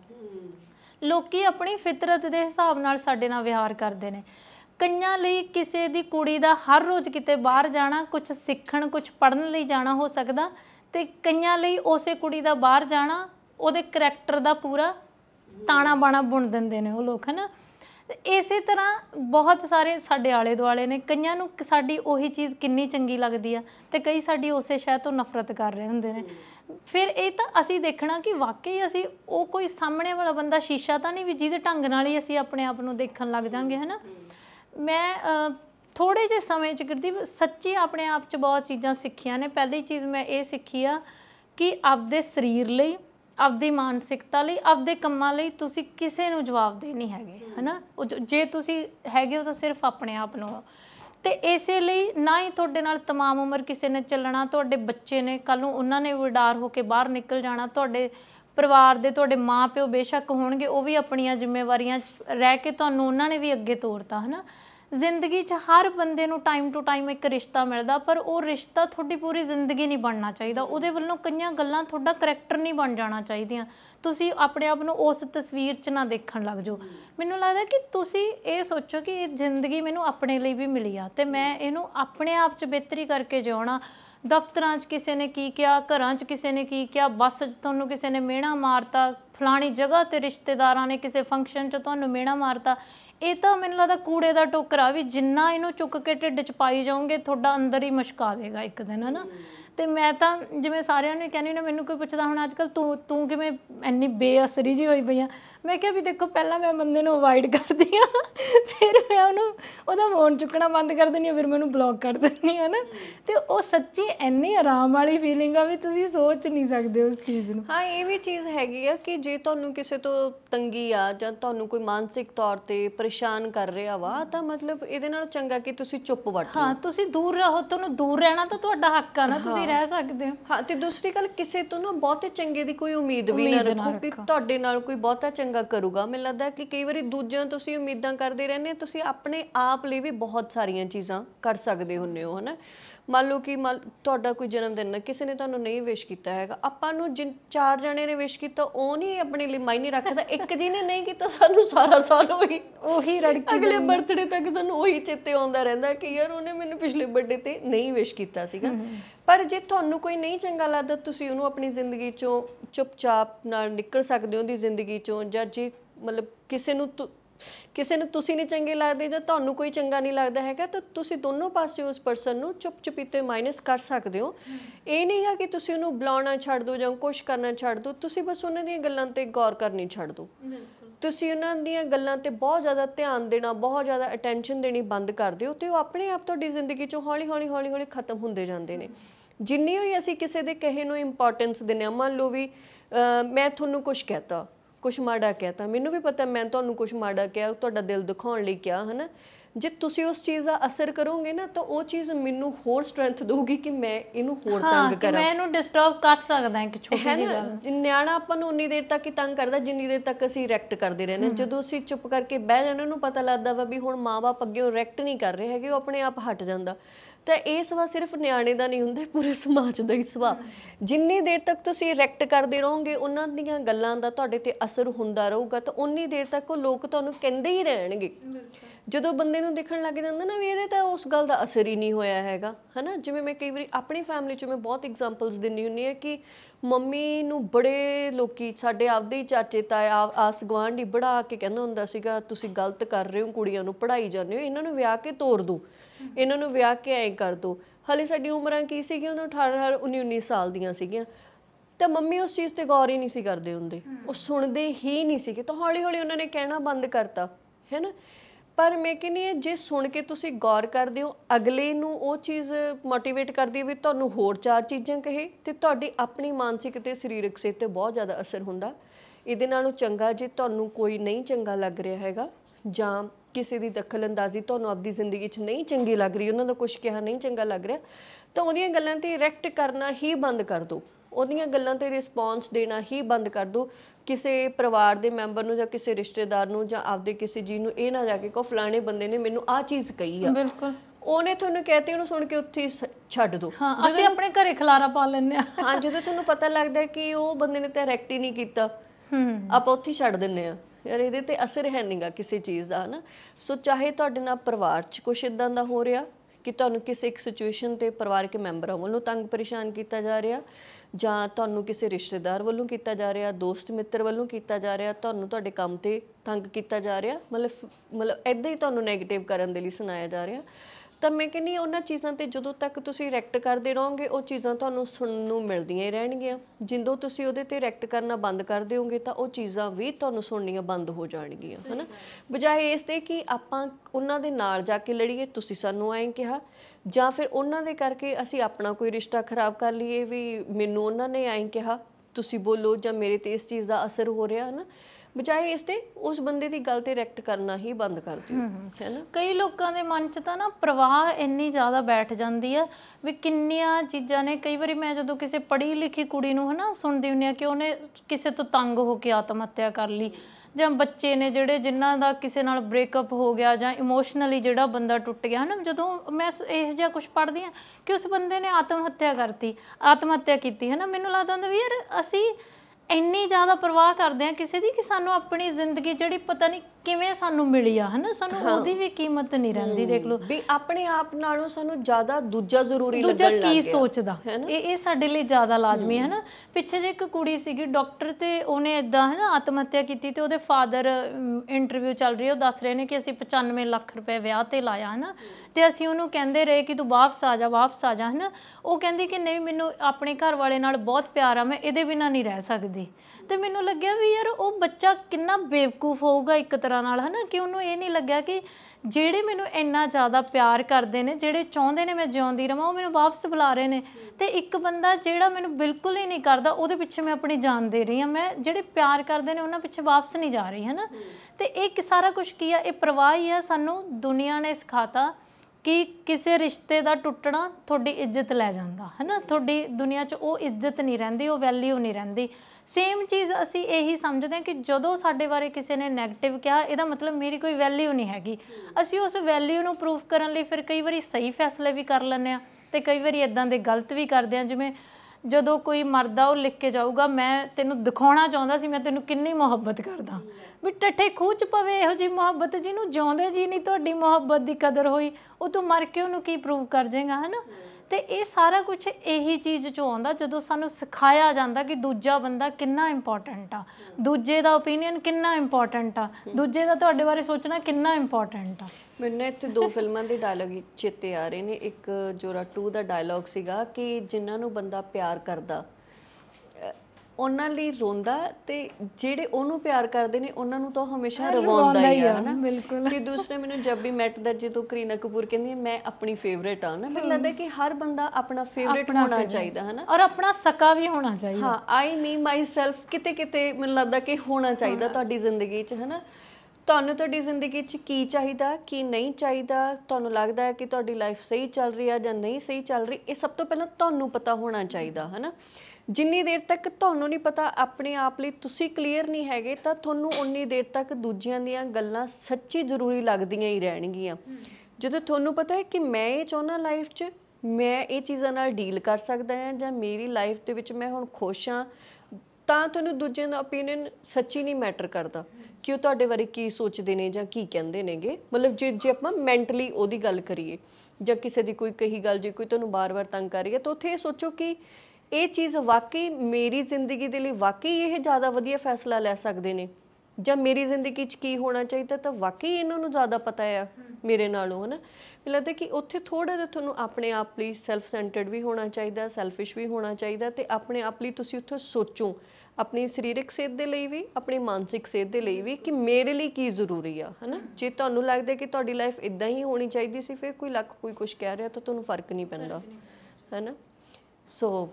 ਲੋਕੀ ਆਪਣੀ ਫਿਤਰਤ ਦੇ ਹਿਸਾਬ ਨਾਲ ਸਾਡੇ ਨਾਲ ਵਿਹਾਰ ਕਰਦੇ ਨੇ ਕਈਆਂ ਲਈ ਕਿਸੇ ਦੀ ਕੁੜੀ ਦਾ ਹਰ ਰੋਜ਼ ਕਿਤੇ ਬਾਹਰ ਜਾਣਾ ਕੁਝ ਸਿੱਖਣ ਕੁਝ ਪੜਨ ਲਈ ਜਾਣਾ ਹੋ ਸਕਦਾ ਤੇ ਕਈਆਂ ਲਈ ਉਸੇ ਕੁੜੀ ਦਾ ਬਾਹਰ ਜਾਣਾ ਉਹਦੇ ਕੈਰੈਕਟਰ ਦਾ ਪੂਰਾ ਤਾਣਾ ਬਾਣਾ ਬੁਣ ਦਿੰਦੇ ਨੇ ਉਹ ਲੋਕ ਹਨ ਇਸੇ ਤਰ੍ਹਾਂ ਬਹੁਤ ਸਾਰੇ ਸਾਡੇ ਆਲੇ ਦੁਆਲੇ ਨੇ ਕਈਆਂ ਨੂੰ ਸਾਡੀ ਉਹੀ ਚੀਜ਼ ਕਿੰਨੀ ਚੰਗੀ ਲੱਗਦੀ ਆ ਤੇ ਕਈ ਸਾਡੀ ਉਸੇ ਸ਼ੈ ਤੋਂ ਨਫ਼ਰਤ ਕਰ ਰਹੇ ਹੁੰਦੇ ਨੇ ਫਿਰ ਇਹ ਤਾਂ ਅਸੀਂ ਦੇਖਣਾ ਕਿ ਵਾਕਈ ਅਸੀਂ ਉਹ ਕੋਈ ਸਾਹਮਣੇ ਵਾਲਾ ਬੰਦਾ ਸ਼ੀਸ਼ਾ ਤਾਂ ਨਹੀਂ ਵੀ ਜਿਹਦੇ ਢੰਗ ਨਾਲ ਹੀ ਅਸੀਂ ਆਪਣੇ ਆਪ ਨੂੰ ਦੇਖਣ ਲੱਗ ਜਾਾਂਗੇ ਹਨਾ ਮੈਂ ਥੋੜੇ ਜਿਹੇ ਸਮੇਂ 'ਚ ਗਿਰਦੀ ਸੱਚੀ ਆਪਣੇ ਆਪ 'ਚ ਬਹੁਤ ਚੀਜ਼ਾਂ ਸਿੱਖੀਆਂ ਨੇ ਪਹਿਲੀ ਚੀਜ਼ ਮੈਂ ਇਹ ਸਿੱਖੀ ਆ ਕਿ ਆਪਦੇ ਸਰੀਰ ਲਈ ਆਪਦੀ ਮਾਨਸਿਕਤਾ ਲਈ ਆਪਦੇ ਕੰਮਾਂ ਲਈ ਤੁਸੀਂ ਕਿਸੇ ਨੂੰ ਜਵਾਬ ਦੇ ਨਹੀਂ ਹੈਗੇ ਹਨਾ ਜੇ ਤੁਸੀਂ ਹੈਗੇ ਹੋ ਤਾਂ ਸਿਰਫ ਆਪਣੇ ਆਪ ਨੂੰ ਤੇ ਇਸੇ ਲਈ ਨਾ ਹੀ ਤੁਹਾਡੇ ਨਾਲ तमाम ਉਮਰ ਕਿਸੇ ਨੇ ਚੱਲਣਾ ਤੁਹਾਡੇ ਬੱਚੇ ਨੇ ਕੱਲ ਨੂੰ ਉਹਨਾਂ ਨੇ ਵਿਡਾਰ ਹੋ ਕੇ ਬਾਹਰ ਨਿਕਲ ਜਾਣਾ ਤੁਹਾਡੇ ਪਰਿਵਾਰ ਦੇ ਤੁਹਾਡੇ ਮਾਪਿਓ ਬੇਸ਼ੱਕ ਹੋਣਗੇ ਉਹ ਵੀ ਆਪਣੀਆਂ ਜ਼ਿੰਮੇਵਾਰੀਆਂ ਰਹਿ ਕੇ ਤੁਹਾਨੂੰ ਉਹਨਾਂ ਨੇ ਵੀ ਅੱਗੇ ਤੋਰਤਾ ਹਨਾ ਜ਼ਿੰਦਗੀ 'ਚ ਹਰ ਬੰਦੇ ਨੂੰ ਟਾਈਮ ਟੂ ਟਾਈਮ ਇੱਕ ਰਿਸ਼ਤਾ ਮਿਲਦਾ ਪਰ ਉਹ ਰਿਸ਼ਤਾ ਤੁਹਾਡੀ ਪੂਰੀ ਜ਼ਿੰਦਗੀ ਨਹੀਂ ਬਣਨਾ ਚਾਹੀਦਾ ਉਹਦੇ ਵੱਲੋਂ ਕਈਆਂ ਗੱਲਾਂ ਤੁਹਾਡਾ ਕੈਰੈਕਟਰ ਨਹੀਂ ਬਣ ਜਾਣਾ ਚਾਹੀਦੀਆਂ ਤੁਸੀਂ ਆਪਣੇ ਆਪ ਨੂੰ ਉਸ ਤਸਵੀਰ 'ਚ ਨਾ ਦੇਖਣ ਲੱਗ ਜਾਓ ਮੈਨੂੰ ਲੱਗਦਾ ਕਿ ਤੁਸੀਂ ਇਹ ਸੋਚੋ ਕਿ ਇਹ ਜ਼ਿੰਦਗੀ ਮੈਨੂੰ ਆਪਣੇ ਲਈ ਵੀ ਮਿਲੀ ਆ ਤੇ ਮੈਂ ਇਹਨੂੰ ਆਪਣੇ ਆਪ 'ਚ ਬਿਹਤਰੀ ਕਰਕੇ ਜਿਉਣਾ ਦਫ਼ਤਰਾਂ 'ਚ ਕਿਸੇ ਨੇ ਕੀ ਕਿਹਾ ਘਰਾਂ 'ਚ ਕਿਸੇ ਨੇ ਕੀ ਕਿਹਾ ਬੱਸ 'ਚ ਤੁਹਾਨੂੰ ਕਿਸੇ ਨੇ ਮਿਹਣਾ ਮਾਰਤਾ ਫਲਾਣੀ ਜਗ੍ਹਾ ਤੇ ਰਿਸ਼ਤੇਦਾਰਾਂ ਨੇ ਕਿਸੇ ਫੰਕਸ਼ਨ 'ਚ ਤੁਹਾਨੂੰ ਮਿਹਣਾ ਮਾਰਤਾ ਇਹ ਤਾਂ ਮੈਨੂੰ ਲੱਗਦਾ ਕੂੜੇ ਦਾ ਟੋਕਰਾ ਵੀ ਜਿੰਨਾ ਇਹਨੂੰ ਚੁੱਕ ਕੇ ਢਿੱਡ 'ਚ ਪਾਈ ਜਾਓਗੇ ਤੁਹਾਡਾ ਅੰਦਰ ਹੀ ਮਸ਼ਕਾ ਦੇਗਾ ਇੱਕ ਦਿਨ ਹਨਾ ਤੇ ਮੈਂ ਤਾਂ ਜਿਵੇਂ ਸਾਰਿਆਂ ਨੂੰ ਕਹਿੰਦੀ ਨਾ ਮੈਨੂੰ ਕੋਈ ਪੁੱਛਦਾ ਹੁਣ ਅੱਜਕੱਲ ਤੂੰ ਤੂੰ ਕਿਵੇਂ ਇੰਨੀ ਬੇਅਸਰੀ ਜੀ ਹੋਈ ਪਈ ਆ ਮੈਂ ਕਿਹਾ ਵੀ ਦੇਖੋ ਪਹਿਲਾਂ ਮੈਂ ਬੰਦੇ ਨੂੰ ਅਵਾਇਡ ਕਰਦੀ ਆ ਫਿਰ ਮੈਂ ਉਹਨੂੰ ਉਹਦਾ ਫੋਨ ਚੁੱਕਣਾ ਬੰਦ ਕਰ ਦਿੰਦੀ ਆ ਫਿਰ ਮੈਂ ਉਹਨੂੰ ਬਲੌਕ ਕਰ ਦਿੰਦੀ ਆ ਨਾ ਤੇ ਉਹ ਸੱਚੀ ਐਨੀ ਆਰਾਮ ਵਾਲੀ ਫੀਲਿੰਗ ਆ ਵੀ ਤੁਸੀਂ ਸੋਚ ਨਹੀਂ ਸਕਦੇ ਉਸ ਚੀਜ਼ ਨੂੰ ਹਾਂ ਇਹ ਵੀ ਚੀਜ਼ ਹੈਗੀ ਆ ਕਿ ਜੇ ਤੁਹਾਨੂੰ ਕਿਸੇ ਤੋਂ ਤੰਗੀ ਆ ਜਾਂ ਤੁਹਾਨੂੰ ਕੋਈ ਮਾਨਸਿਕ ਤੌਰ ਤੇ ਪਰੇਸ਼ਾਨ ਕਰ ਰਿਹਾ ਵਾ ਤਾਂ ਮਤਲਬ ਇਹਦੇ ਨਾਲ ਚੰਗਾ ਕਿ ਤੁਸੀਂ ਚੁੱਪ ਵਟੋ ਹਾਂ ਤੁਸੀਂ ਦੂਰ ਰਹੋ ਤੁਹਾਨੂੰ ਦੂਰ ਰਹਿਣਾ ਤਾਂ ਤੁਹਾਡਾ ਹੱਕ ਆ ਨਾ ਤੁਸੀਂ ਰਹਿ ਸਕਦੇ ਹੋ ਹਾਂ ਤੇ ਦੂਸਰੀ ਗੱਲ ਕਿਸੇ ਤੋਂ ਨਾ ਬਹੁਤੇ ਚੰਗੇ ਦੀ ਕੋਈ ਉਮੀਦ ਵੀ ਨਾ ਰੱਖੋ ਕਿ ਤੁਹਾਡੇ ਨਾਲ ਕੋਈ ਬਹੁਤਾ ਚੰਗਾ ਚੰਗਾ ਕਰੂਗਾ ਮੈਨੂੰ ਲੱਗਦਾ ਕਿ ਕਈ ਵਾਰੀ ਦੂਜਿਆਂ ਤੋਂ ਤੁਸੀਂ ਉਮੀਦਾਂ ਕਰਦੇ ਰਹਿੰਦੇ ਤੁਸੀਂ ਆਪਣੇ ਆਪ ਲਈ ਵੀ ਬਹੁਤ ਸਾਰੀਆਂ ਚੀਜ਼ਾਂ ਕਰ ਸਕਦੇ ਹੁੰਦੇ ਹੋ ਹਨਾ ਮੰਨ ਲਓ ਕਿ ਤੁਹਾਡਾ ਕੋਈ ਜਨਮ ਦਿਨ ਕਿਸੇ ਨੇ ਤੁਹਾਨੂੰ ਨਹੀਂ ਵਿਸ਼ ਕੀਤਾ ਹੈਗਾ ਆਪਾਂ ਨੂੰ ਜਿੰਨ ਚਾਰ ਜਣੇ ਨੇ ਵਿਸ਼ ਕੀਤਾ ਉਹ ਨਹੀਂ ਆਪਣੇ ਲਈ ਮਾਇਨੇ ਰੱਖਦਾ ਇੱਕ ਜੀ ਨੇ ਨਹੀਂ ਕੀਤਾ ਸਾਨੂੰ ਸਾਰਾ ਸਾਲ ਉਹੀ ਉਹੀ ਰੜਕੀ ਅਗਲੇ ਬਰਥਡੇ ਤੱਕ ਸਾਨੂੰ ਉਹੀ ਚਿੱਤੇ ਆਉਂਦਾ ਰਹਿੰਦਾ ਕਿ ਯਾਰ ਉਹਨੇ ਮੈਨੂੰ ਪਿਛਲੇ ਬਰਥਡੇ ਤੇ ਨਹੀਂ ਵਿਸ਼ ਕੀਤਾ ਸੀਗਾ ਪਰ ਜੇ ਤੁਹਾਨੂੰ ਕੋਈ ਨਹੀਂ ਚੰਗਾ ਲੱਗਦਾ ਤੁਸੀਂ ਉਹਨੂੰ ਆਪਣੀ ਜ਼ਿੰਦਗੀ ਚੋਂ ਚੁੱਪਚਾਪ ਨਾਲ ਨਿਕਲ ਸਕਦੇ ਹੋ ਦੀ ਜ਼ਿੰਦਗੀ ਚੋਂ ਜਾਂ ਜੇ ਮਤਲਬ ਕਿਸੇ ਨੂੰ ਕਿਸੇ ਨੂੰ ਤੁਸੀਂ ਨਹੀਂ ਚੰਗੇ ਲੱਗਦੇ ਜਾਂ ਤੁਹਾਨੂੰ ਕੋਈ ਚੰਗਾ ਨਹੀਂ ਲੱਗਦਾ ਹੈਗਾ ਤਾਂ ਤੁਸੀਂ ਦੋਨੋਂ ਪਾਸੇ ਉਸ ਪਰਸਨ ਨੂੰ ਚੁੱਪਚਾਪੀਤੇ ਮਾਈਨਸ ਕਰ ਸਕਦੇ ਹੋ ਇਹ ਨਹੀਂ ਹੈ ਕਿ ਤੁਸੀਂ ਉਹਨੂੰ ਬੁਲਾਉਣਾ ਛੱਡ ਦਿਓ ਜਾਂ ਕੁਝ ਕਰਨਾ ਛੱਡ ਦਿਓ ਤੁਸੀਂ ਬਸ ਉਹਨਾਂ ਦੀਆਂ ਗੱਲਾਂ ਤੇ ਗੌਰ ਕਰਨੀ ਛੱਡ ਦਿਓ ਤੁਸੀਂ ਉਹਨਾਂ ਦੀਆਂ ਗੱਲਾਂ ਤੇ ਬਹੁਤ ਜ਼ਿਆਦਾ ਧਿਆਨ ਦੇਣਾ ਬਹੁਤ ਜ਼ਿਆਦਾ ਅਟੈਂਸ਼ਨ ਦੇਣੀ ਬੰਦ ਕਰ ਦਿਓ ਤੇ ਉਹ ਆਪਣੇ ਆਪ ਤੁਹਾਡੀ ਜ਼ਿੰਦਗੀ ਚੋਂ ਹੌਲੀ ਹੌਲੀ ਹੌਲੀ ਹੌਲੀ ਖਤਮ ਹੁੰਦੇ ਜਾਂਦੇ ਨੇ ਜਿੰਨੀ ਹੋਈ ਅਸੀਂ ਕਿਸੇ ਦੇ ਕਹੇ ਨੂੰ ਇੰਪੋਰਟੈਂਸ ਦਿੰਨੇ ਆ ਮੰਨ ਲਓ ਵੀ ਮੈਂ ਤੁਹਾਨੂੰ ਕੁਝ ਕਹਤਾ ਕੁਝ ਮਾੜਾ ਕਹਿਤਾ ਮੈਨੂੰ ਵੀ ਪਤਾ ਮੈਂ ਤੁਹਾਨੂੰ ਕੁਝ ਮਾੜਾ ਕਿਹਾ ਤੁਹਾਡਾ ਦਿਲ ਦੁਖਾਉਣ ਲਈ ਕਿਹਾ ਹਨਾ ਜੇ ਤੁਸੀਂ ਉਸ ਚੀਜ਼ ਦਾ ਅਸਰ ਕਰੋਗੇ ਨਾ ਤਾਂ ਉਹ ਚੀਜ਼ ਮੈਨੂੰ ਹੋਰ ਸਟਰੈਂਥ ਦੇਊਗੀ ਕਿ ਮੈਂ ਇਹਨੂੰ ਹੋਰ ਤੰਗ ਕਰਾਂ ਮੈਂ ਇਹਨੂੰ ਡਿਸਟਰਬ ਕਰ ਸਕਦਾ ਹਾਂ ਕਿ ਛੋਟੀ ਜਿਹੀ ਗੱਲ ਨਿਆਣਾ ਆਪਾਂ ਨੂੰ ਉਨੀ ਦੇਰ ਤੱਕ ਹੀ ਤੰਗ ਕਰਦਾ ਜਿੰਨੀ ਦੇਰ ਤੱਕ ਅਸੀਂ ਰੈਕਟ ਕਰਦੇ ਰਹਿੰਦੇ ਜਦੋਂ ਅਸੀਂ ਚੁੱਪ ਕਰਕੇ ਬਹਿ ਜਾਂਦੇ ਉਹਨੂੰ ਪਤਾ ਲੱਗਦਾ ਵਾ ਵੀ ਹੁਣ ਮਾਪੇ ਅੱਗੇ ਉਹ ਰੈਕਟ ਨਹੀਂ ਕਰ ਰਹੇ ਹੈਗੇ ਉਹ ਆਪਣੇ ਆਪ ਹਟ ਜਾਂਦਾ ਤਾਂ ਇਹ ਸਵਾ ਸਿਰਫ ਨਿਆਣੇ ਦਾ ਨਹੀਂ ਹੁੰਦਾ ਪੂਰੇ ਸਮਾਜ ਦਾ ਹੀ ਸਵਾ ਜਿੰਨੀ ਦੇਰ ਤੱਕ ਤੁਸੀਂ ਰੈਕਟ ਕਰਦੇ ਰਹੋਗੇ ਉਹਨਾਂ ਦੀਆਂ ਗੱਲਾਂ ਦਾ ਤੁਹਾਡੇ ਤੇ ਅਸਰ ਹੁੰਦਾ ਰਹੂਗਾ ਤਾਂ ਉਨੀ ਦੇਰ ਤੱਕ ਉਹ ਲੋਕ ਤੁਹਾਨੂੰ ਕਹਿੰਦੇ ਹੀ ਰਹਿਣਗੇ ਜਦੋਂ ਬੰਦੇ ਨੂੰ ਦੇਖਣ ਲੱਗ ਜਾਂਦਾ ਨਾ ਵੀ ਇਹਦੇ ਤਾਂ ਉਸ ਗੱਲ ਦਾ ਅਸਰ ਹੀ ਨਹੀਂ ਹੋਇਆ ਹੈਗਾ ਹਨਾ ਜਿਵੇਂ ਮੈਂ ਕਈ ਵਾਰੀ ਆਪਣੀ ਫੈਮਿਲੀ 'ਚ ਮੈਂ ਬਹੁਤ ਐਗਜ਼ਾਮਪਲਸ ਦਿੰਨੀ ਹੁੰਨੀ ਆ ਕਿ ਮੰਮੀ ਨੂੰ ਬੜੇ ਲੋਕੀ ਸਾਡੇ ਆਪਦੇ ਹੀ ਚਾਚੇ ਤਾਇਆ ਆਸ ਗਵਾਂਢੀ ਬੜਾ ਕੇ ਕਹਿੰਦਾ ਹੁੰਦਾ ਸੀਗਾ ਤੁਸੀਂ ਗਲਤ ਕਰ ਰਹੇ ਹੋ ਕੁੜੀਆਂ ਨੂੰ ਪੜਾਈ ਜਾਂਦੇ ਹੋ ਇਹਨਾਂ ਨੂੰ ਵਿਆਹ ਕੇ ਤੋਰ ਦੋ ਇਹਨਾਂ ਨੂੰ ਵਿਆਹ ਕੇ ਐ ਕਰ ਦੋ ਹਲੇ ਸਾਡੀ ਉਮਰਾਂ ਕੀ ਸੀਗੀਆਂ ਉਹਨਾਂ 18 19 19 ਸਾਲ ਦੀਆਂ ਸੀਗੀਆਂ ਤਾਂ ਮੰਮੀ ਉਸ ਚੀਜ਼ ਤੇ ਗੌਰ ਹੀ ਨਹੀਂ ਸੀ ਕਰਦੇ ਹੁੰਦੇ ਉਹ ਸੁਣਦੇ ਹੀ ਨਹੀਂ ਸੀਗੇ ਤਾਂ ਹੌਲੀ ਹੌਲੀ ਉਹਨਾਂ ਨੇ ਕਹਿਣਾ ਬੰਦ ਕਰਤਾ ਹੈਨਾ ਪਰ ਮੈਂ ਕਹਿੰਨੀ ਜੇ ਸੁਣ ਕੇ ਤੁਸੀਂ ਗੌਰ ਕਰਦੇ ਹੋ ਅਗਲੇ ਨੂੰ ਉਹ ਚੀਜ਼ ਮੋਟੀਵੇਟ ਕਰਦੀ ਵੀ ਤੁਹਾਨੂੰ ਹੋਰ ਚਾਰ ਚੀਜ਼ਾਂ ਕਹੇ ਤੇ ਤੁਹਾਡੀ ਆਪਣੀ ਮਾਨਸਿਕ ਤੇ ਸਰੀਰਕ ਸਿਹਤ ਤੇ ਬਹੁਤ ਜ਼ਿਆਦਾ ਅਸਰ ਹੁੰਦਾ ਇਹਦੇ ਨਾਲੋਂ ਚੰਗਾ ਜੇ ਤੁਹਾਨੂੰ ਕੋਈ ਨਹੀਂ ਚੰਗਾ ਲੱਗ ਰਿਹਾ ਹੈਗਾ ਜਾਂ ਕਿਸੇ ਦੀ ਦਖਲਅੰਦਾਜ਼ੀ ਤੁਹਾਨੂੰ ਆਪਦੀ ਜ਼ਿੰਦਗੀ 'ਚ ਨਹੀਂ ਚੰਗੀ ਲੱਗ ਰਹੀ ਉਹਨਾਂ ਦਾ ਕੁਝ ਕਿਹਾ ਨਹੀਂ ਚੰਗਾ ਲੱਗ ਰਿਹਾ ਤਾਂ ਉਹਦੀਆਂ ਗੱਲਾਂ ਤੇ ਰੈਕਟ ਕਰਨਾ ਹੀ ਬੰਦ ਕਰ ਦਿਓ ਉਹਦੀਆਂ ਗੱਲਾਂ ਤੇ ਰਿਸਪੌਂਸ ਦੇਣਾ ਹੀ ਬੰਦ ਕਰ ਦਿਓ ਕਿਸੇ ਪਰਿਵਾਰ ਦੇ ਮੈਂਬਰ ਨੂੰ ਜਾਂ ਕਿਸੇ ਰਿਸ਼ਤੇਦਾਰ ਨੂੰ ਜਾਂ ਆਪਦੇ ਕਿਸੇ ਜੀ ਨੂੰ ਇਹ ਨਾ ਜਾ ਕੇ ਕਹੋ ਫਲਾਣੇ ਬੰਦੇ ਨੇ ਮੈਨੂੰ ਆ ਚੀਜ਼ ਕਹੀ ਆ ਬਿਲਕੁਲ ਉਹਨੇ ਤੁਹਾਨੂੰ ਕਹਤੇ ਉਹਨੂੰ ਸੁਣ ਕੇ ਉੱਥੇ ਛੱਡ ਦਿਓ ਹਾਂ ਅਸੀਂ ਆਪਣੇ ਘਰੇ ਖਲਾਰਾ ਪਾ ਲੈਂਦੇ ਆ ਹਾਂ ਜਦੋਂ ਤੁਹਾਨੂੰ ਪਤਾ ਲੱਗਦਾ ਕਿ ਉਹ ਬੰਦੇ ਨੇ ਤਾਂ ਰੈਕਟ ਹੀ ਨਹੀਂ ਕੀਤਾ ਹੂੰ ਆਪਾਂ ਉੱਥੇ ਛੱਡ ਦਿੰਨੇ ਆ ਯਾਰ ਇਹਦੇ ਤੇ ਅਸਰ ਹੈ ਨਹੀਂਗਾ ਕਿਸੇ ਚੀਜ਼ ਦਾ ਹਨਾ ਸੋ ਚਾਹੇ ਤੁਹਾਡੇ ਨਾਲ ਪਰਿਵਾਰ 'ਚ ਕੁਝ ਇਦਾਂ ਦਾ ਹੋ ਰਿਹਾ ਕਿ ਤੁਹਾਨੂੰ ਕਿਸੇ ਇੱਕ ਸਿਚੁਏਸ਼ਨ ਤੇ ਪਰਿਵਾਰਕ ਮੈਂਬਰਾਂ ਵੱਲੋਂ ਤੰਗ ਪਰੇਸ਼ਾਨ ਕੀਤਾ ਜਾ ਰਿਹਾ ਜਾਂ ਤੁਹਾਨੂੰ ਕਿਸੇ ਰਿਸ਼ਤੇਦਾਰ ਵੱਲੋਂ ਕੀਤਾ ਜਾ ਰਿਹਾ ਦੋਸਤ ਮਿੱਤਰ ਵੱਲੋਂ ਕੀਤਾ ਜਾ ਰਿਹਾ ਤੁਹਾਨੂੰ ਤੁਹਾਡੇ ਕੰਮ ਤੇ ਤੰਗ ਕੀਤਾ ਜਾ ਰਿਹਾ ਮਤਲਬ ਮਤਲਬ ਐਦਾਂ ਹੀ ਤੁਹਾਨੂੰ 네ਗੇਟਿਵ ਕਰਨ ਦੇ ਲਈ ਸੁਣਾਇਆ ਜਾ ਰਿਹਾ ਤਾਂ ਮੈਂ ਕਹਿੰਨੀ ਉਹਨਾਂ ਚੀਜ਼ਾਂ ਤੇ ਜਦੋਂ ਤੱਕ ਤੁਸੀਂ ਰੈਕਟ ਕਰਦੇ ਰਹੋਗੇ ਉਹ ਚੀਜ਼ਾਂ ਤੁਹਾਨੂੰ ਸੁਣਨ ਨੂੰ ਮਿਲਦੀਆਂ ਹੀ ਰਹਿਣਗੀਆਂ ਜਿੰਦੋਂ ਤੁਸੀਂ ਉਹਦੇ ਤੇ ਰੈਕਟ ਕਰਨਾ ਬੰਦ ਕਰ ਦਿਓਗੇ ਤਾਂ ਉਹ ਚੀਜ਼ਾਂ ਵੀ ਤੁਹਾਨੂੰ ਸੁਣਨੀਆਂ ਬੰਦ ਹੋ ਜਾਣਗੀਆਂ ਹਨਾ ਬਜਾਏ ਇਸ ਤੇ ਕਿ ਆਪਾਂ ਉਹਨਾਂ ਦੇ ਨਾਲ ਜਾ ਕੇ ਲੜੀਏ ਤੁਸੀਂ ਸਾਨੂੰ ਐਂ ਕਿਹਾ ਜਾਂ ਫਿਰ ਉਹਨਾਂ ਦੇ ਕਰਕੇ ਅਸੀਂ ਆਪਣਾ ਕੋਈ ਰਿਸ਼ਤਾ ਖਰਾਬ ਕਰ ਲਈਏ ਵੀ ਮੈਨੂੰ ਉਹਨਾਂ ਨੇ ਐਂ ਕਿਹਾ ਤੁਸੀਂ ਬੋਲੋ ਜਾਂ ਮੇਰੇ ਤੇ ਇਸ ਚੀਜ਼ ਦਾ ਅਸਰ ਹੋ ਰਿਹਾ ਹਨਾ ਬਚਾਏ ਇਸ ਤੇ ਉਸ ਬੰਦੇ ਦੀ ਗੱਲ ਤੇ ਰੈਕਟ ਕਰਨਾ ਹੀ ਬੰਦ ਕਰ ਦਿਓ ਹੈਨਾ ਕਈ ਲੋਕਾਂ ਦੇ ਮਨ 'ਚ ਤਾਂ ਨਾ ਪ੍ਰਵਾਹ ਇੰਨੀ ਜ਼ਿਆਦਾ ਬੈਠ ਜਾਂਦੀ ਆ ਵੀ ਕਿੰਨੀਆਂ ਚੀਜ਼ਾਂ ਨੇ ਕਈ ਵਾਰੀ ਮੈਂ ਜਦੋਂ ਕਿਸੇ ਪੜ੍ਹੀ ਲਿਖੀ ਕੁੜੀ ਨੂੰ ਹੈਨਾ ਸੁਣਦੀ ਹੁੰਨੀ ਆ ਕਿ ਉਹਨੇ ਕਿਸੇ ਤੋਂ ਤੰਗ ਹੋ ਕੇ ਆਤਮ ਹੱਤਿਆ ਕਰ ਲਈ ਜਾਂ ਬੱਚੇ ਨੇ ਜਿਹੜੇ ਜਿਨ੍ਹਾਂ ਦਾ ਕਿਸੇ ਨਾਲ ਬ੍ਰੇਕਅਪ ਹੋ ਗਿਆ ਜਾਂ ਇਮੋਸ਼ਨਲੀ ਜਿਹੜਾ ਬੰਦਾ ਟੁੱਟ ਗਿਆ ਹਨਾ ਜਦੋਂ ਮੈਂ ਇਹ ਜਿਹਾ ਕੁਝ ਪੜ੍ਹਦੀ ਆ ਕਿ ਉਸ ਬੰਦੇ ਨੇ ਆਤਮ ਹੱਤਿਆ ਕਰਤੀ ਆਤਮ ਹੱਤਿਆ ਕੀਤੀ ਹਨਾ ਮੈਨੂੰ ਲੱਗਦਾ ਹੁੰਦਾ ਵੀ ਯਾਰ ਅਸੀਂ ਇੰਨੀ ਜ਼ਿਆਦਾ ਪਰਵਾਹ ਕਰਦੇ ਆ ਕਿਸੇ ਦੀ ਕਿ ਸਾਨੂੰ ਆਪਣੀ ਜ਼ਿੰਦਗੀ ਜਿਹੜੀ ਪਤਾ ਨਹੀਂ ਕਿਵੇਂ ਸਾਨੂੰ ਮਿਲੀ ਆ ਹਨਾ ਸਾਨੂੰ ਉਹਦੀ ਵੀ ਕੀਮਤ ਨਹੀਂ ਰਹਿੰਦੀ ਦੇਖ ਲਓ ਵੀ ਆਪਣੇ ਆਪ ਨਾਲੋਂ ਸਾਨੂੰ ਜ਼ਿਆਦਾ ਦੂਜਾ ਜ਼ਰੂਰੀ ਲੱਗਣ ਲੱਗਿਆ ਦੂਜਾ ਕੀ ਸੋਚਦਾ ਇਹ ਇਹ ਸਾਡੇ ਲਈ ਜ਼ਿਆਦਾ ਲਾਜ਼ਮੀ ਹੈ ਹਨਾ ਪਿੱਛੇ ਜੇ ਇੱਕ ਕੁੜੀ ਸੀਗੀ ਡਾਕਟਰ ਤੇ ਉਹਨੇ ਇਦਾਂ ਹਨਾ ਆਤਮ ਹੱਤਿਆ ਕੀਤੀ ਤੇ ਉਹਦੇ ਫਾਦਰ ਇੰਟਰਵਿਊ ਚੱਲ ਰਹੀ ਉਹ ਦੱਸ ਰਹੇ ਨੇ ਕਿ ਅਸੀਂ 95 ਲੱਖ ਰੁਪਏ ਵਿਆਹ ਤੇ ਲਾਇਆ ਹਨਾ ਤੇ ਅਸੀਂ ਉਹਨੂੰ ਕਹਿੰਦੇ ਰਹੇ ਕਿ ਤੂੰ ਵਾਪਸ ਆ ਜਾ ਵਾਪਸ ਆ ਜਾ ਹਨਾ ਉਹ ਕਹਿੰਦੀ ਕਿ ਨਹੀਂ ਮੈਨੂੰ ਆਪਣੇ ਘਰ ਵਾਲੇ ਨਾਲ ਬਹੁਤ ਪਿਆਰ ਆ ਮੈਂ ਇਹਦੇ ਬਿਨਾ ਨਹੀਂ ਰਹਿ ਸਕਦੀ ਤੇ ਮੈਨੂੰ ਲੱਗਿਆ ਵੀ ਯਾਰ ਉਹ ਬੱਚਾ ਕਿੰਨਾ ਬੇਵਕੂਫ ਹੋਊਗਾ ਇੱਕ ਤਰ੍ਹਾਂ ਨਾਲ ਹਨਾ ਕਿ ਉਹਨੂੰ ਇਹ ਨਹੀਂ ਲੱਗਿਆ ਕਿ ਜਿਹੜੇ ਮੈਨੂੰ ਇੰਨਾ ਜ਼ਿਆਦਾ ਪਿਆਰ ਕਰਦੇ ਨੇ ਜਿਹੜੇ ਚਾਹੁੰਦੇ ਨੇ ਮੈਂ ਜਿਉਂਦੀ ਰਵਾਂ ਉਹ ਮੈਨੂੰ ਵਾਪਸ ਬੁਲਾ ਰਹੇ ਨੇ ਤੇ ਇੱਕ ਬੰਦਾ ਜਿਹੜਾ ਮੈਨੂੰ ਬਿਲਕੁਲ ਹੀ ਨਹੀਂ ਕਰਦਾ ਉਹਦੇ ਪਿੱਛੇ ਮੈਂ ਆਪਣੀ ਜਾਨ ਦੇ ਰਹੀ ਹਾਂ ਮੈਂ ਜਿਹੜੇ ਪਿਆਰ ਕਰਦੇ ਨੇ ਉਹਨਾਂ ਪਿੱਛੇ ਵਾਪਸ ਨਹੀਂ ਜਾ ਰਹੀ ਹਨਾ ਤੇ ਇਹ ਸਾਰਾ ਕੁਝ ਕੀ ਆ ਇਹ ਪ੍ਰਵਾਹ ਹੀ ਆ ਸਾਨੂੰ ਦੁਨੀਆ ਨੇ ਸਿਖਾਤਾ ਕਿ ਕਿਸੇ ਰਿਸ਼ਤੇ ਦਾ ਟੁੱਟਣਾ ਤੁਹਾਡੀ ਇੱਜ਼ਤ ਲੈ ਜਾਂਦਾ ਹੈ ਨਾ ਤੁਹਾਡੀ ਦੁਨੀਆ 'ਚ ਉਹ ਇੱਜ਼ਤ ਨਹੀਂ ਰਹਿੰਦੀ ਉਹ ਵੈਲਿਊ ਨਹੀਂ ਰਹਿੰਦੀ ਸੇਮ ਚੀਜ਼ ਅਸੀਂ ਇਹੀ ਸਮਝਦੇ ਹਾਂ ਕਿ ਜਦੋਂ ਸਾਡੇ ਬਾਰੇ ਕਿਸੇ ਨੇ 네ਗੇਟਿਵ ਕਿਹਾ ਇਹਦਾ ਮਤਲਬ ਮੇਰੀ ਕੋਈ ਵੈਲਿਊ ਨਹੀਂ ਹੈਗੀ ਅਸੀਂ ਉਸ ਵੈਲਿਊ ਨੂੰ ਪ੍ਰੂਫ ਕਰਨ ਲਈ ਫਿਰ ਕਈ ਵਾਰੀ ਸਹੀ ਫੈਸਲੇ ਵੀ ਕਰ ਲੈਂਦੇ ਆ ਤੇ ਕਈ ਵਾਰੀ ਇਦਾਂ ਦੇ ਗਲਤ ਵੀ ਕਰਦੇ ਆ ਜਿਵੇਂ ਜਦੋਂ ਕੋਈ ਮਰਦਾ ਉਹ ਲਿਖ ਕੇ ਜਾਊਗਾ ਮੈਂ ਤੈਨੂੰ ਦਿਖਾਉਣਾ ਚਾਹੁੰਦਾ ਸੀ ਮੈਂ ਤੈਨੂੰ ਕਿੰਨੀ ਮੁਹੱਬਤ ਕਰਦਾ ਵੀ ਟੱਠੇ ਖੂਚ ਪਵੇ ਇਹੋ ਜੀ ਮੁਹੱਬਤ ਜਿਹਨੂੰ ਜਿਉਂਦੇ ਜੀ ਨਹੀਂ ਤੁਹਾਡੀ ਮੁਹੱਬਤ ਦੀ ਕਦਰ ਹੋਈ ਉਹ ਤੂੰ ਮਰ ਕੇ ਉਹਨੂੰ ਕੀ ਪ੍ਰੂਵ ਕਰ ਜਾਏਗਾ ਹਨਾ ਤੇ ਇਹ ਸਾਰਾ ਕੁਝ ਇਹੀ ਚੀਜ਼ ਚੋਂ ਆਉਂਦਾ ਜਦੋਂ ਸਾਨੂੰ ਸਿਖਾਇਆ ਜਾਂਦਾ ਕਿ ਦੂਜਾ ਬੰਦਾ ਕਿੰਨਾ ਇੰਪੋਰਟੈਂਟ ਆ ਦੂਜੇ ਦਾ ਓਪੀਨੀਅਨ ਕਿੰਨਾ ਇੰਪੋਰਟੈਂਟ ਆ ਦੂਜੇ ਦਾ ਤੁਹਾਡੇ ਬਾਰੇ ਸੋਚਣਾ ਕਿੰਨਾ ਇੰਪੋਰਟੈਂਟ ਆ ਮੈਨੂੰ ਇੱਥੇ ਦੋ ਫਿਲਮਾਂ ਦੇ ਡਾਇਲੌਗ ਚੇਤੇ ਆ ਰਹੇ ਨੇ ਇੱਕ ਜੋਰਾ 2 ਦਾ ਡਾਇਲੌਗ ਸੀਗਾ ਕਿ ਜਿਨ੍ਹਾਂ ਨੂੰ ਬੰਦਾ ਪਿਆਰ ਕਰਦਾ ਉਹਨਾਂ ਲਈ ਰੋਂਦਾ ਤੇ ਜਿਹੜੇ ਉਹਨੂੰ ਪਿਆਰ ਕਰਦੇ ਨੇ ਉਹਨਾਂ ਨੂੰ ਤਾਂ ਹਮੇਸ਼ਾ ਰਵਾਉਂਦਾ ਹੀ ਆ ਹਨਾ ਤੇ ਦੂਸਰੇ ਮੈਨੂੰ ਜਦ ਵੀ ਮੈਟ ਦਾ ਜਦੋਂ ਕਰੀਨਾ ਕਪੂਰ ਕਹਿੰਦੀ ਹੈ ਮੈਂ ਆਪਣੀ ਫੇਵਰੇਟ ਆ ਨਾ ਮੈਨੂੰ ਲੱਗਦਾ ਕਿ ਹਰ ਬੰਦਾ ਆਪਣਾ ਫੇਵਰੇਟ ਹੋਣਾ ਚਾਹੀਦਾ ਹਨਾ ਔਰ ਆਪਣਾ ਸਕਾ ਵੀ ਹੋਣਾ ਚਾਹੀਦਾ ਹਾਂ ਆਈ ਮੀ ਮਾਈ ਸੈਲਫ ਕਿਤੇ ਕਿਤੇ ਮੈਨੂੰ ਲੱਗਦਾ ਕਿ ਹੋਣਾ ਚਾਹੀਦਾ ਤੁਹਾਡੀ ਜ਼ਿੰਦਗੀ 'ਚ ਹਨਾ ਤੁਹਾਨੂੰ ਤੁਹਾਡੀ ਜ਼ਿੰਦਗੀ 'ਚ ਕੀ ਚਾਹੀਦਾ ਕੀ ਨਹੀਂ ਚਾਹੀਦਾ ਤੁਹਾਨੂੰ ਲੱਗਦਾ ਹੈ ਕਿ ਤੁਹਾਡੀ ਲਾਈਫ ਸਹੀ ਚੱਲ ਰਹੀ ਹੈ ਜਾਂ ਨਹੀਂ ਸਹੀ ਚੱਲ ਰਹੀ ਇਹ ਸਭ ਤੋਂ ਪਹਿਲਾਂ ਤੁਹਾਨੂੰ ਪਤਾ ਹੋਣਾ ਚਾਹੀਦਾ ਹਨਾ ਜਿੰਨੀ ਦੇਰ ਤੱਕ ਤੁਹਾਨੂੰ ਨਹੀਂ ਪਤਾ ਆਪਣੇ ਆਪ ਲਈ ਤੁਸੀਂ ਕਲੀਅਰ ਨਹੀਂ ਹੈਗੇ ਤਾਂ ਤੁਹਾਨੂੰ ਉਨੀ ਦੇਰ ਤੱਕ ਦੂਜਿਆਂ ਦੀਆਂ ਗੱਲਾਂ ਸੱਚੀ ਜ਼ਰੂਰੀ ਲੱਗਦੀਆਂ ਹੀ ਰਹਿਣਗੀਆਂ ਜਦੋਂ ਤੁਹਾਨੂੰ ਪਤਾ ਹੈ ਕਿ ਮੈਂ ਇਹ ਚਾਹਨਾ ਲਾਈਫ 'ਚ ਮੈਂ ਇਹ ਚੀਜ਼ਾਂ ਨਾਲ ਡੀਲ ਕਰ ਸਕਦਾ ਹਾਂ ਜਾਂ ਮੇਰੀ ਲਾਈਫ ਦੇ ਵਿੱਚ ਮੈਂ ਹੁਣ ਖੁਸ਼ ਹਾਂ ਤਾਂ ਤੁਹਾਨੂੰ ਦੂਜਿਆਂ ਦਾ opinion ਸੱਚੀ ਨਹੀਂ ਮੈਟਰ ਕਰਦਾ ਕਿ ਉਹ ਤੁਹਾਡੇ ਬਾਰੇ ਕੀ ਸੋਚਦੇ ਨੇ ਜਾਂ ਕੀ ਕਹਿੰਦੇ ਨੇਗੇ ਮਤਲਬ ਜੇ ਜੇ ਆਪਾਂ ਮੈਂਟਲੀ ਉਹਦੀ ਗੱਲ ਕਰੀਏ ਜਾਂ ਕਿਸੇ ਦੀ ਕੋਈ ਕਹੀ ਗੱਲ ਜੇ ਕੋਈ ਤੁਹਾਨੂੰ ਬਾਰ-ਬਾਰ ਤੰਗ ਕਰ ਰਹੀ ਹੈ ਤਾਂ ਉੱਥੇ ਇਹ ਸੋਚੋ ਕਿ ਇਹ ਚੀਜ਼ ਵਾਕਈ ਮੇਰੀ ਜ਼ਿੰਦਗੀ ਦੇ ਲਈ ਵਾਕਈ ਇਹ ਜ਼ਿਆਦਾ ਵਧੀਆ ਫੈਸਲਾ ਲੈ ਸਕਦੇ ਨੇ ਜਾਂ ਮੇਰੀ ਜ਼ਿੰਦਗੀ 'ਚ ਕੀ ਹੋਣਾ ਚਾਹੀਦਾ ਤਾਂ ਵਾਕਈ ਇਹਨਾਂ ਨੂੰ ਜ਼ਿਆਦਾ ਪਤਾ ਆ ਮੇਰੇ ਨਾਲੋਂ ਹਨਾ ਮੈਨੂੰ ਲੱਗਦਾ ਕਿ ਉੱਥੇ ਥੋੜਾ ਜਿਹਾ ਤੁਹਾਨੂੰ ਆਪਣੇ ਆਪ ਲਈ ਸੈਲਫ ਸੈਂਟਰਡ ਵੀ ਹੋਣਾ ਚਾਹੀਦਾ ਸੈਲਫਿਸ਼ ਵੀ ਹੋਣਾ ਚਾਹੀਦਾ ਤੇ ਆਪਣੇ ਆਪ ਲਈ ਤੁਸੀਂ ਉੱਥੇ ਸੋਚੋ ਆਪਣੀ ਸਰੀਰਕ ਸਿਹਤ ਦੇ ਲਈ ਵੀ ਆਪਣੀ ਮਾਨਸਿਕ ਸਿਹਤ ਦੇ ਲਈ ਵੀ ਕਿ ਮੇਰੇ ਲਈ ਕੀ ਜ਼ਰੂਰੀ ਆ ਹਨਾ ਜੇ ਤੁਹਾਨੂੰ ਲੱਗਦਾ ਕਿ ਤੁਹਾਡੀ ਲਾਈਫ ਇਦਾਂ ਹੀ ਹੋਣੀ ਚਾਹੀਦੀ ਸੀ ਫਿਰ ਕੋਈ ਲੱਖ ਕੋਈ ਕੁਝ ਕਹਿ ਰਿਹਾ ਤਾਂ ਤੁਹਾਨੂੰ ਫਰਕ ਨਹੀਂ ਪੈਂਦਾ ਹਨਾ ਸੋ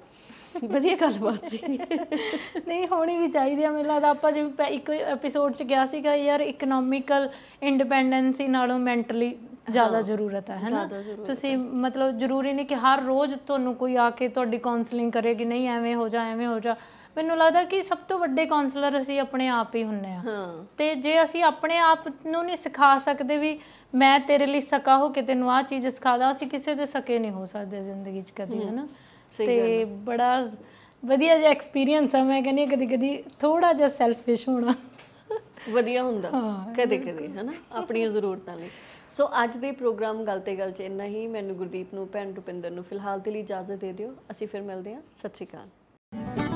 ਵਧੀਆ ਬਾਤ ਸੀ ਨਹੀਂ ਹੋਣੀ ਵੀ ਚਾਹੀਦੀ ਆ ਮੇਲਾ ਦਾ ਆਪਾਂ ਜਿਵੇਂ ਇੱਕ ਐਪੀਸੋਡ ਚ ਗਿਆ ਸੀਗਾ ਯਾਰ ਇਕਨੋਮਿਕਲ ਇੰਡੀਪੈਂਡੈਂਸੀ ਨਾਲੋਂ ਮੈਂਟਲੀ ਜ਼ਿਆਦਾ ਜ਼ਰੂਰਤ ਹੈ ਹੈਨਾ ਤੁਸੀਂ ਮਤਲਬ ਜ਼ਰੂਰੀ ਨਹੀਂ ਕਿ ਹਰ ਰੋਜ਼ ਤੁਹਾਨੂੰ ਕੋਈ ਆ ਕੇ ਤੁਹਾਡੀ ਕਾਉਂਸਲਿੰਗ ਕਰੇਗੀ ਨਹੀਂ ਐਵੇਂ ਹੋ ਜਾ ਐਵੇਂ ਹੋ ਜਾ ਮੈਨੂੰ ਲੱਗਦਾ ਕਿ ਸਭ ਤੋਂ ਵੱਡੇ ਕਾਉਂਸਲਰ ਅਸੀਂ ਆਪਣੇ ਆਪ ਹੀ ਹੁੰਨੇ ਆ ਤੇ ਜੇ ਅਸੀਂ ਆਪਣੇ ਆਪ ਨੂੰ ਨਹੀਂ ਸਿਖਾ ਸਕਦੇ ਵੀ ਮੈਂ ਤੇਰੇ ਲਈ ਸਕਾ ਹੋ ਕਿ ਤੈਨੂੰ ਆ ਚੀਜ਼ ਸਿਖਾਦਾ ਅਸੀਂ ਕਿਸੇ ਦੇ ਸਕੇ ਨਹੀਂ ਹੋ ਸਕਦੇ ਜ਼ਿੰਦਗੀ 'ਚ ਕਦੀ ਹੈਨਾ ਤੇ ਬੜਾ ਵਧੀਆ ਜਿਹਾ ਐਕਸਪੀਰੀਅੰਸ ਆ ਮੈਂ ਕਹਿੰਦੀ ਕਦੀ ਕਦੀ ਥੋੜਾ ਜਿਹਾ ਸੈਲਫਿਸ਼ ਹੋਣਾ ਵਧੀਆ ਹੁੰਦਾ ਕਦੇ ਕਦੇ ਹਨਾ ਆਪਣੀਆਂ ਜ਼ਰੂਰਤਾਂ ਲਈ ਸੋ ਅੱਜ ਦੇ ਪ੍ਰੋਗਰਾਮ ਗੱਲ ਤੇ ਗੱਲ ਚ ਇੰਨਾ ਹੀ ਮੈਨੂੰ ਗੁਰਦੀਪ ਨੂੰ ਭੈਣ ਰੁਪਿੰਦਰ ਨੂੰ ਫਿਲਹਾਲ ਦੇ ਲਈ ਇਜਾਜ਼ਤ ਦੇ ਦਿਓ ਅਸੀਂ ਫਿਰ ਮਿਲਦੇ ਹਾਂ ਸਤਿ ਸ਼੍ਰੀ ਅਕਾਲ